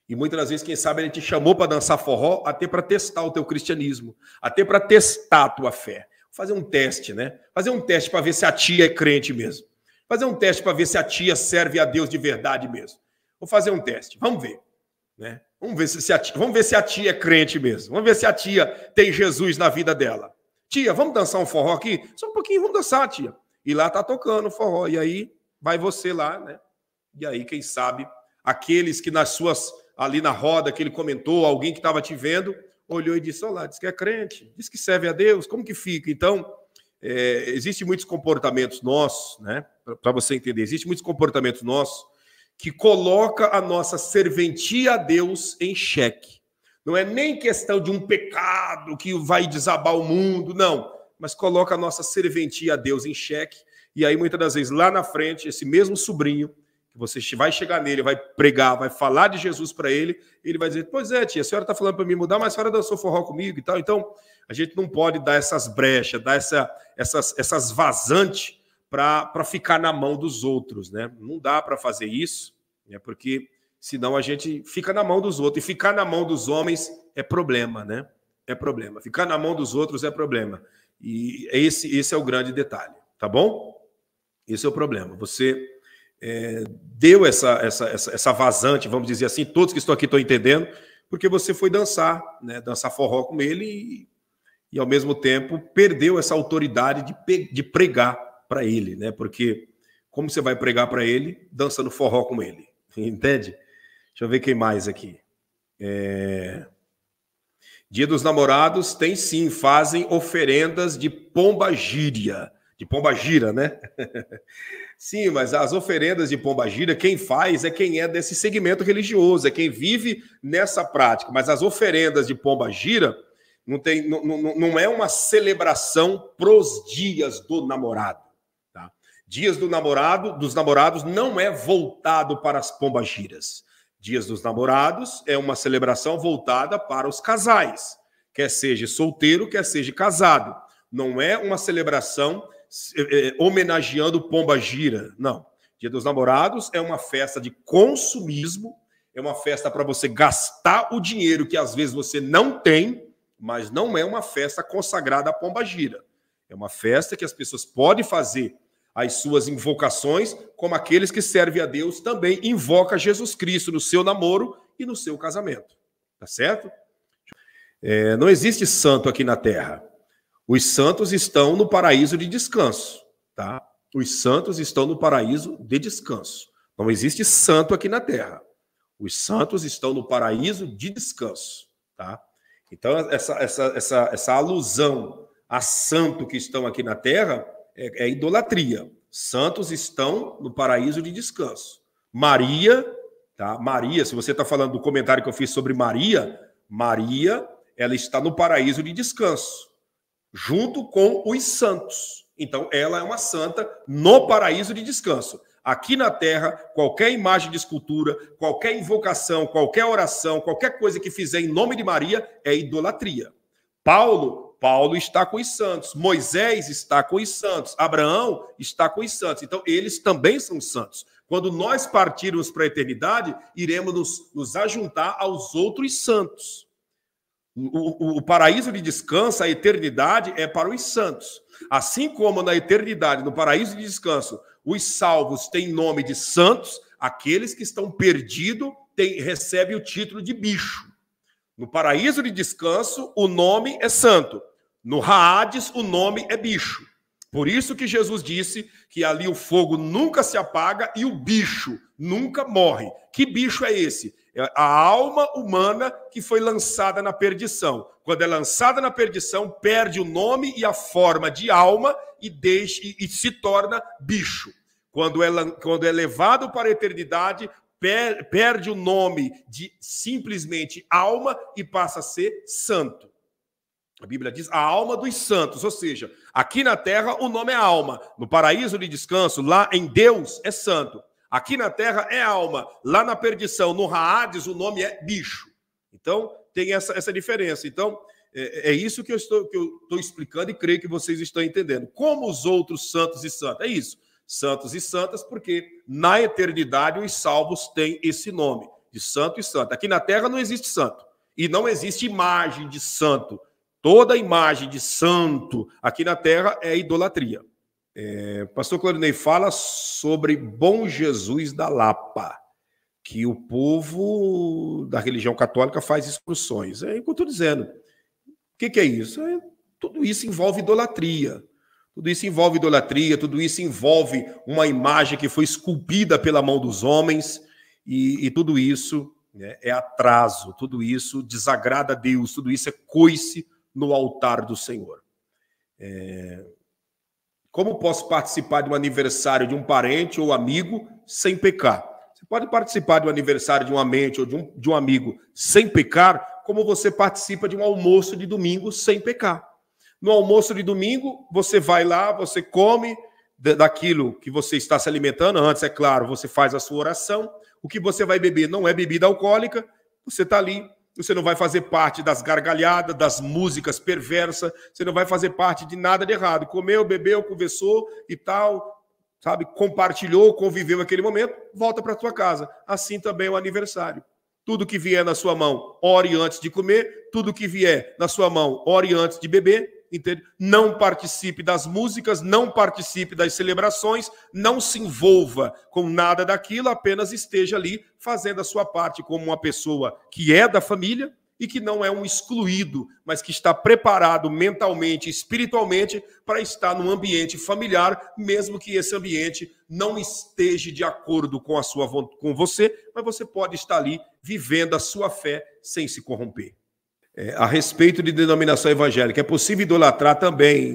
E muitas das vezes, quem sabe, ele te chamou para dançar forró até para testar o teu cristianismo, até para testar a tua fé. Fazer um teste, né? Fazer um teste para ver se a tia é crente mesmo. Fazer um teste para ver se a tia serve a Deus de verdade mesmo. Vou fazer um teste, vamos ver. Né? Vamos, ver se, se a tia, vamos ver se a tia é crente mesmo. Vamos ver se a tia tem Jesus na vida dela. Tia, vamos dançar um forró aqui? Só um pouquinho, vamos dançar, tia. E lá tá tocando forró. E aí vai você lá, né? E aí, quem sabe, aqueles que nas suas, ali na roda que ele comentou, alguém que estava te vendo, olhou e disse: Olá, diz que é crente, diz que serve a Deus, como que fica? Então, é, existem muitos comportamentos nossos, né? Para você entender, existem muitos comportamentos nossos que coloca a nossa serventia a Deus em xeque. Não é nem questão de um pecado que vai desabar o mundo, não. Mas coloca a nossa serventia a Deus em xeque. E aí, muitas das vezes, lá na frente, esse mesmo sobrinho, que você vai chegar nele, vai pregar, vai falar de Jesus para ele, ele vai dizer: Pois é, tia, a senhora está falando para mim mudar, mas a senhora dançou forró comigo e tal. Então, a gente não pode dar essas brechas, dar essa, essas, essas vazantes para ficar na mão dos outros, né? Não dá para fazer isso, né? porque senão a gente fica na mão dos outros. E ficar na mão dos homens é problema, né? É problema. Ficar na mão dos outros é problema. E esse, esse é o grande detalhe, tá bom? Esse é o problema. Você é, deu essa, essa, essa, essa vazante, vamos dizer assim, todos que estão aqui estão entendendo, porque você foi dançar, né? Dançar forró com ele e, e ao mesmo tempo perdeu essa autoridade de, de pregar para ele, né? Porque como você vai pregar para ele dançando forró com ele? <laughs> Entende? Deixa eu ver quem mais aqui. É... Dia dos Namorados tem sim, fazem oferendas de pomba gíria. De pomba gira, né? <laughs> sim, mas as oferendas de pomba gira, quem faz é quem é desse segmento religioso, é quem vive nessa prática. Mas as oferendas de pomba gira não, tem, não, não, não é uma celebração pros dias do namorado. Tá? Dias do namorado, dos namorados não é voltado para as pombagiras. Dias dos Namorados é uma celebração voltada para os casais, quer seja solteiro, quer seja casado. Não é uma celebração eh, eh homenageando Pomba Gira, não. Dia dos Namorados é uma festa de consumismo, é uma festa para você gastar o dinheiro que às vezes você não tem, mas não é uma festa consagrada à Pomba Gira. É uma festa que as pessoas podem fazer as suas invocações, como aqueles que servem a Deus também invoca Jesus Cristo no seu namoro e no seu casamento. Tá certo? É, não existe santo aqui na terra. Os santos estão no paraíso de descanso, tá? Os santos estão no paraíso de descanso. Não existe santo aqui na terra. Os santos estão no paraíso de descanso, tá? Então, essa, essa, essa, essa alusão a santo que estão aqui na terra é, é idolatria. Santos estão no paraíso de descanso. Maria, tá? Maria, se você está falando do comentário que eu fiz sobre Maria, Maria, ela está no paraíso de descanso, junto com os santos. Então, ela é uma santa no paraíso de descanso. Aqui na terra, qualquer imagem de escultura, qualquer invocação, qualquer oração, qualquer coisa que fizer em nome de Maria é idolatria. Paulo Paulo está com os santos, Moisés está com os santos, Abraão está com os santos. Então, eles também são santos. Quando nós partirmos para a eternidade, iremos nos, nos ajuntar aos outros santos. O, o, o, paraíso de descanso, a eternidade, é para os santos. Assim como na eternidade, no paraíso de descanso, os salvos têm nome de santos, aqueles que estão perdidos recebem o título de bicho. No paraíso de descanso, o nome é santo. No Hades, o nome é bicho. Por isso que Jesus disse que ali o fogo nunca se apaga e o bicho nunca morre. Que bicho é esse? É a alma humana que foi lançada na perdição. Quando é lançada na perdição, perde o nome e a forma de alma e, deixa, e, e se torna bicho. Quando é, quando é levado para a eternidade, per, perde o nome de simplesmente alma e passa a ser santo. A Bíblia diz a alma dos santos, ou seja, aqui na terra o nome é alma, no paraíso de descanso, lá em Deus é santo. Aqui na terra é alma, lá na perdição, no Raades, o nome é bicho. Então, tem essa, essa diferença. Então, é, é, é isso que eu, estou, que eu estou explicando e creio que vocês estão entendendo. Como os outros santos e santas? É isso, santos e santas, porque na eternidade os salvos têm esse nome, de santo e santa. Aqui na terra não existe santo, e não existe imagem de santo Toda imagem de santo aqui na terra é idolatria. É, Pastor Clarinei fala sobre Bom Jesus da Lapa, que o povo da religião católica faz excursões. É o que eu estou dizendo. O que, que é isso? É, tudo isso envolve idolatria. Tudo isso envolve idolatria, tudo isso envolve uma imagem que foi esculpida pela mão dos homens, e, e tudo isso né, é atraso, tudo isso desagrada a Deus, tudo isso é coice no altar do Senhor. É... Como posso participar de um aniversário de um parente ou amigo sem pecar? Você pode participar de um aniversário de uma mente ou de um, de um amigo sem pecar, como você participa de um almoço de domingo sem pecar. No almoço de domingo, você vai lá, você come daquilo que você está se alimentando. Antes, é claro, você faz a sua oração. O que você vai beber não é bebida alcoólica. Você está ali você não vai fazer parte das gargalhadas, das músicas perversas, você não vai fazer parte de nada de errado. Comeu, bebeu, conversou e tal, sabe? Compartilhou, conviveu naquele momento, volta para tua casa. Assim também é o aniversário. Tudo que vier na sua mão, ore antes de comer. Tudo que vier na sua mão, ore antes de beber. Entende? Não participe das músicas, não participe das celebrações, não se envolva com nada daquilo, apenas esteja ali fazendo a sua parte como uma pessoa que é da família e que não é um excluído, mas que está preparado mentalmente, espiritualmente para estar num ambiente familiar, mesmo que esse ambiente não esteja de acordo com a sua com você, mas você pode estar ali vivendo a sua fé sem se corromper. É, a respeito de denominação evangélica, é possível idolatrar também,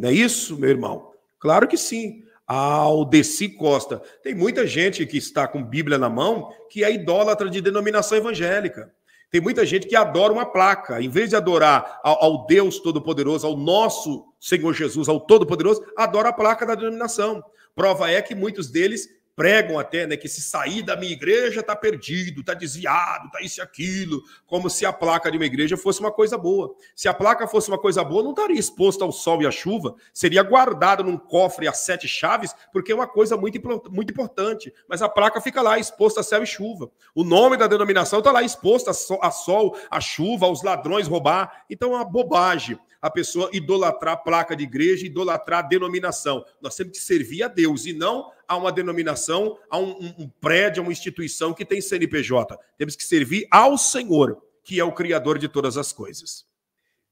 não é isso, meu irmão? Claro que sim. Aldeci Costa. Tem muita gente que está com Bíblia na mão que é idólatra de denominação evangélica. Tem muita gente que adora uma placa. Em vez de adorar ao, ao Deus Todo-Poderoso, ao nosso Senhor Jesus, ao Todo-Poderoso, adora a placa da denominação. Prova é que muitos deles pregam até, né, que se sair da minha igreja tá perdido, tá desviado, tá isso e aquilo, como se a placa de uma igreja fosse uma coisa boa. Se a placa fosse uma coisa boa, não estaria exposta ao sol e à chuva, seria guardada num cofre a sete chaves, porque é uma coisa muito, muito importante. Mas a placa fica lá exposta a céu e chuva. O nome da denominação está lá exposto a sol, a sol, a chuva, aos ladrões roubar. Então é uma bobagem a pessoa idolatrar a placa de igreja, idolatrar a denominação. Nós temos que servir a Deus e não a uma denominação, a um, um prédio, a uma instituição que tem CNPJ. Temos que servir ao Senhor, que é o Criador de todas as coisas.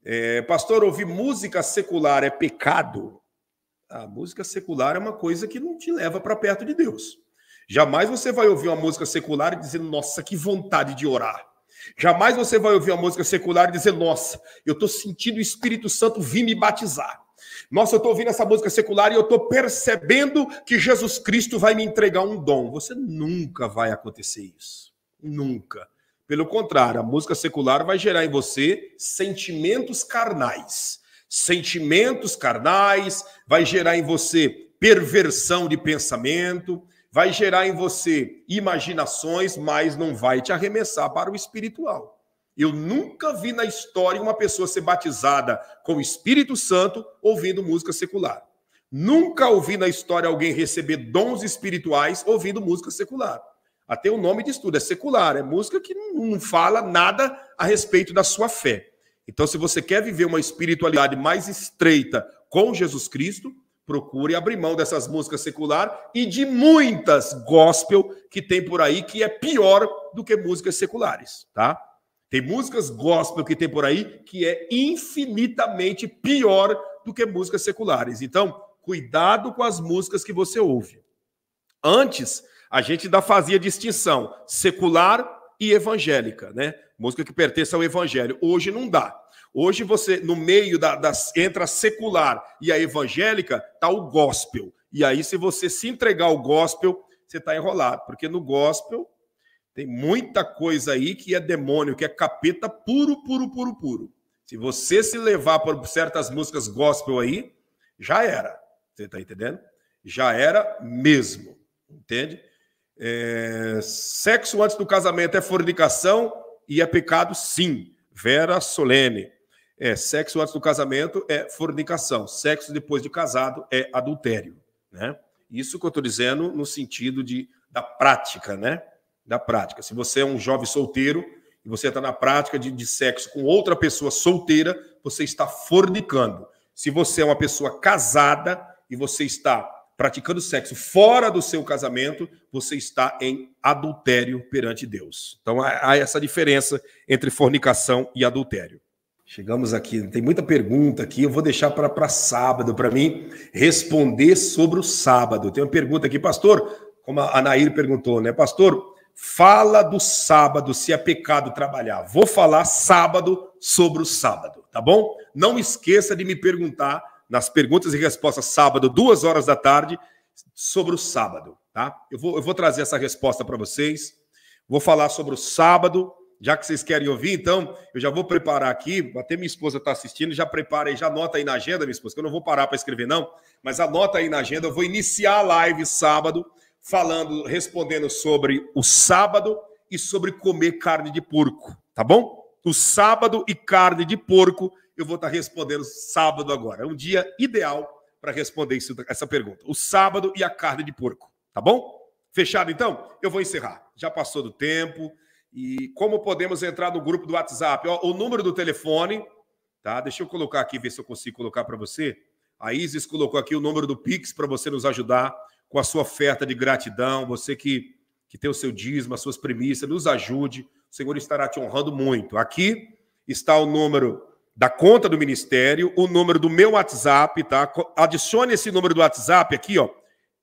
É, pastor, ouvir música secular é pecado? A música secular é uma coisa que não te leva para perto de Deus. Jamais você vai ouvir uma música secular e dizer, nossa, que vontade de orar. Jamais você vai ouvir uma música secular e dizer, nossa, eu estou sentindo o Espírito Santo vir me batizar. Nossa, eu estou ouvindo essa música secular e eu estou percebendo que Jesus Cristo vai me entregar um dom. Você nunca vai acontecer isso. Nunca. Pelo contrário, a música secular vai gerar em você sentimentos carnais. Sentimentos carnais, vai gerar em você perversão de pensamento, vai gerar em você imaginações, mas não vai te arremessar para o espiritual. Eu nunca vi na história uma pessoa ser batizada com o Espírito Santo ouvindo música secular. Nunca ouvi na história alguém receber dons espirituais ouvindo música secular. Até o nome disso tudo é secular, é música que não fala nada a respeito da sua fé. Então, se você quer viver uma espiritualidade mais estreita com Jesus Cristo, procure abrir mão dessas músicas secular e de muitas gospel que tem por aí que é pior do que músicas seculares, tá? Tem músicas gospel que tem por aí que é infinitamente pior do que músicas seculares. Então, cuidado com as músicas que você ouve. Antes, a gente ainda fazia distinção secular e evangélica, né? Música que pertence ao evangelho. Hoje não dá. Hoje você, no meio da, das, entre a secular e a evangélica, tá o gospel. E aí, se você se entregar ao gospel, você está enrolado, porque no gospel tem muita coisa aí que é demônio, que é capeta puro, puro, puro, puro. Se você se levar por certas músicas gospel aí, já era. Você tá entendendo? Já era mesmo. Entende? É... Sexo antes do casamento é fornicação e é pecado, sim. Vera Solene. É, sexo antes do casamento é fornicação. Sexo depois de casado é adultério. Né? Isso que eu estou dizendo no sentido de, da prática, né? da prática. Se você é um jovem solteiro e você está na prática de, de sexo com outra pessoa solteira, você está fornicando. Se você é uma pessoa casada e você está praticando sexo fora do seu casamento, você está em adultério perante Deus. Então há essa diferença entre fornicação e adultério. Chegamos aqui, tem muita pergunta aqui, eu vou deixar para sábado, para mim responder sobre o sábado. Tem uma pergunta aqui, pastor, como a Nair perguntou, né? Pastor, fala do sábado, se é pecado trabalhar. Vou falar sábado sobre o sábado, tá bom? Não esqueça de me perguntar nas perguntas e respostas sábado, duas horas da tarde, sobre o sábado, tá? Eu vou, eu vou trazer essa resposta para vocês. Vou falar sobre o sábado, já que vocês querem ouvir, então eu já vou preparar aqui. Até minha esposa está assistindo, já prepara aí, já anota aí na agenda, minha esposa, que eu não vou parar para escrever, não, mas anota aí na agenda. Eu vou iniciar a live sábado falando, respondendo sobre o sábado e sobre comer carne de porco, tá bom? O sábado e carne de porco, eu vou estar tá respondendo sábado agora. É um dia ideal para responder isso, essa pergunta. O sábado e a carne de porco, tá bom? Fechado então? Eu vou encerrar. Já passou do tempo. E como podemos entrar no grupo do WhatsApp? Ó, o número do telefone, tá? Deixa eu colocar aqui, ver se eu consigo colocar para você. A Isis colocou aqui o número do Pix para você nos ajudar com a sua oferta de gratidão, você que, que tem o seu dízimo, as suas premissas, nos ajude. O Senhor estará te honrando muito. Aqui está o número da conta do ministério, o número do meu WhatsApp, tá? Adicione esse número do WhatsApp aqui, ó.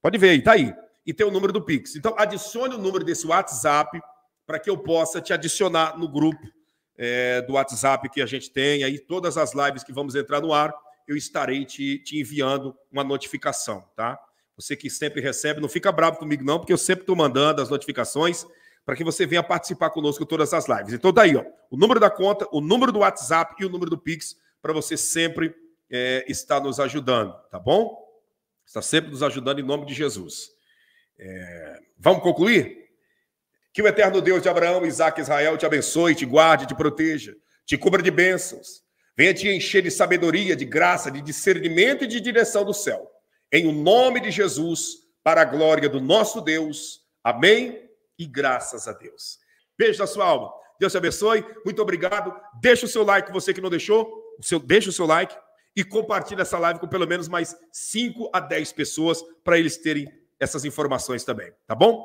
Pode ver aí, tá aí. E tem o número do Pix. Então, adicione o número desse WhatsApp para que eu possa te adicionar no grupo é, do WhatsApp que a gente tem. Aí, todas as lives que vamos entrar no ar, eu estarei te, te enviando uma notificação, tá? Você que sempre recebe, não fica bravo comigo não, porque eu sempre estou mandando as notificações para que você venha participar conosco todas as lives. Então daí, tá ó, o número da conta, o número do WhatsApp e o número do Pix para você sempre é, estar nos ajudando, tá bom? Está sempre nos ajudando em nome de Jesus. É... Vamos concluir? Que o eterno Deus de Abraão, Isaac e Israel te abençoe, te guarde, te proteja, te cubra de bênçãos. Venha te encher de sabedoria, de graça, de discernimento e de direção do céu em o nome de Jesus, para a glória do nosso Deus. Amém e graças a Deus. Beijo na sua alma. Deus te abençoe. Muito obrigado. Deixa o seu like, você que não deixou, o seu, deixa o seu like e compartilha essa live com pelo menos mais 5 a 10 pessoas para eles terem essas informações também, tá bom?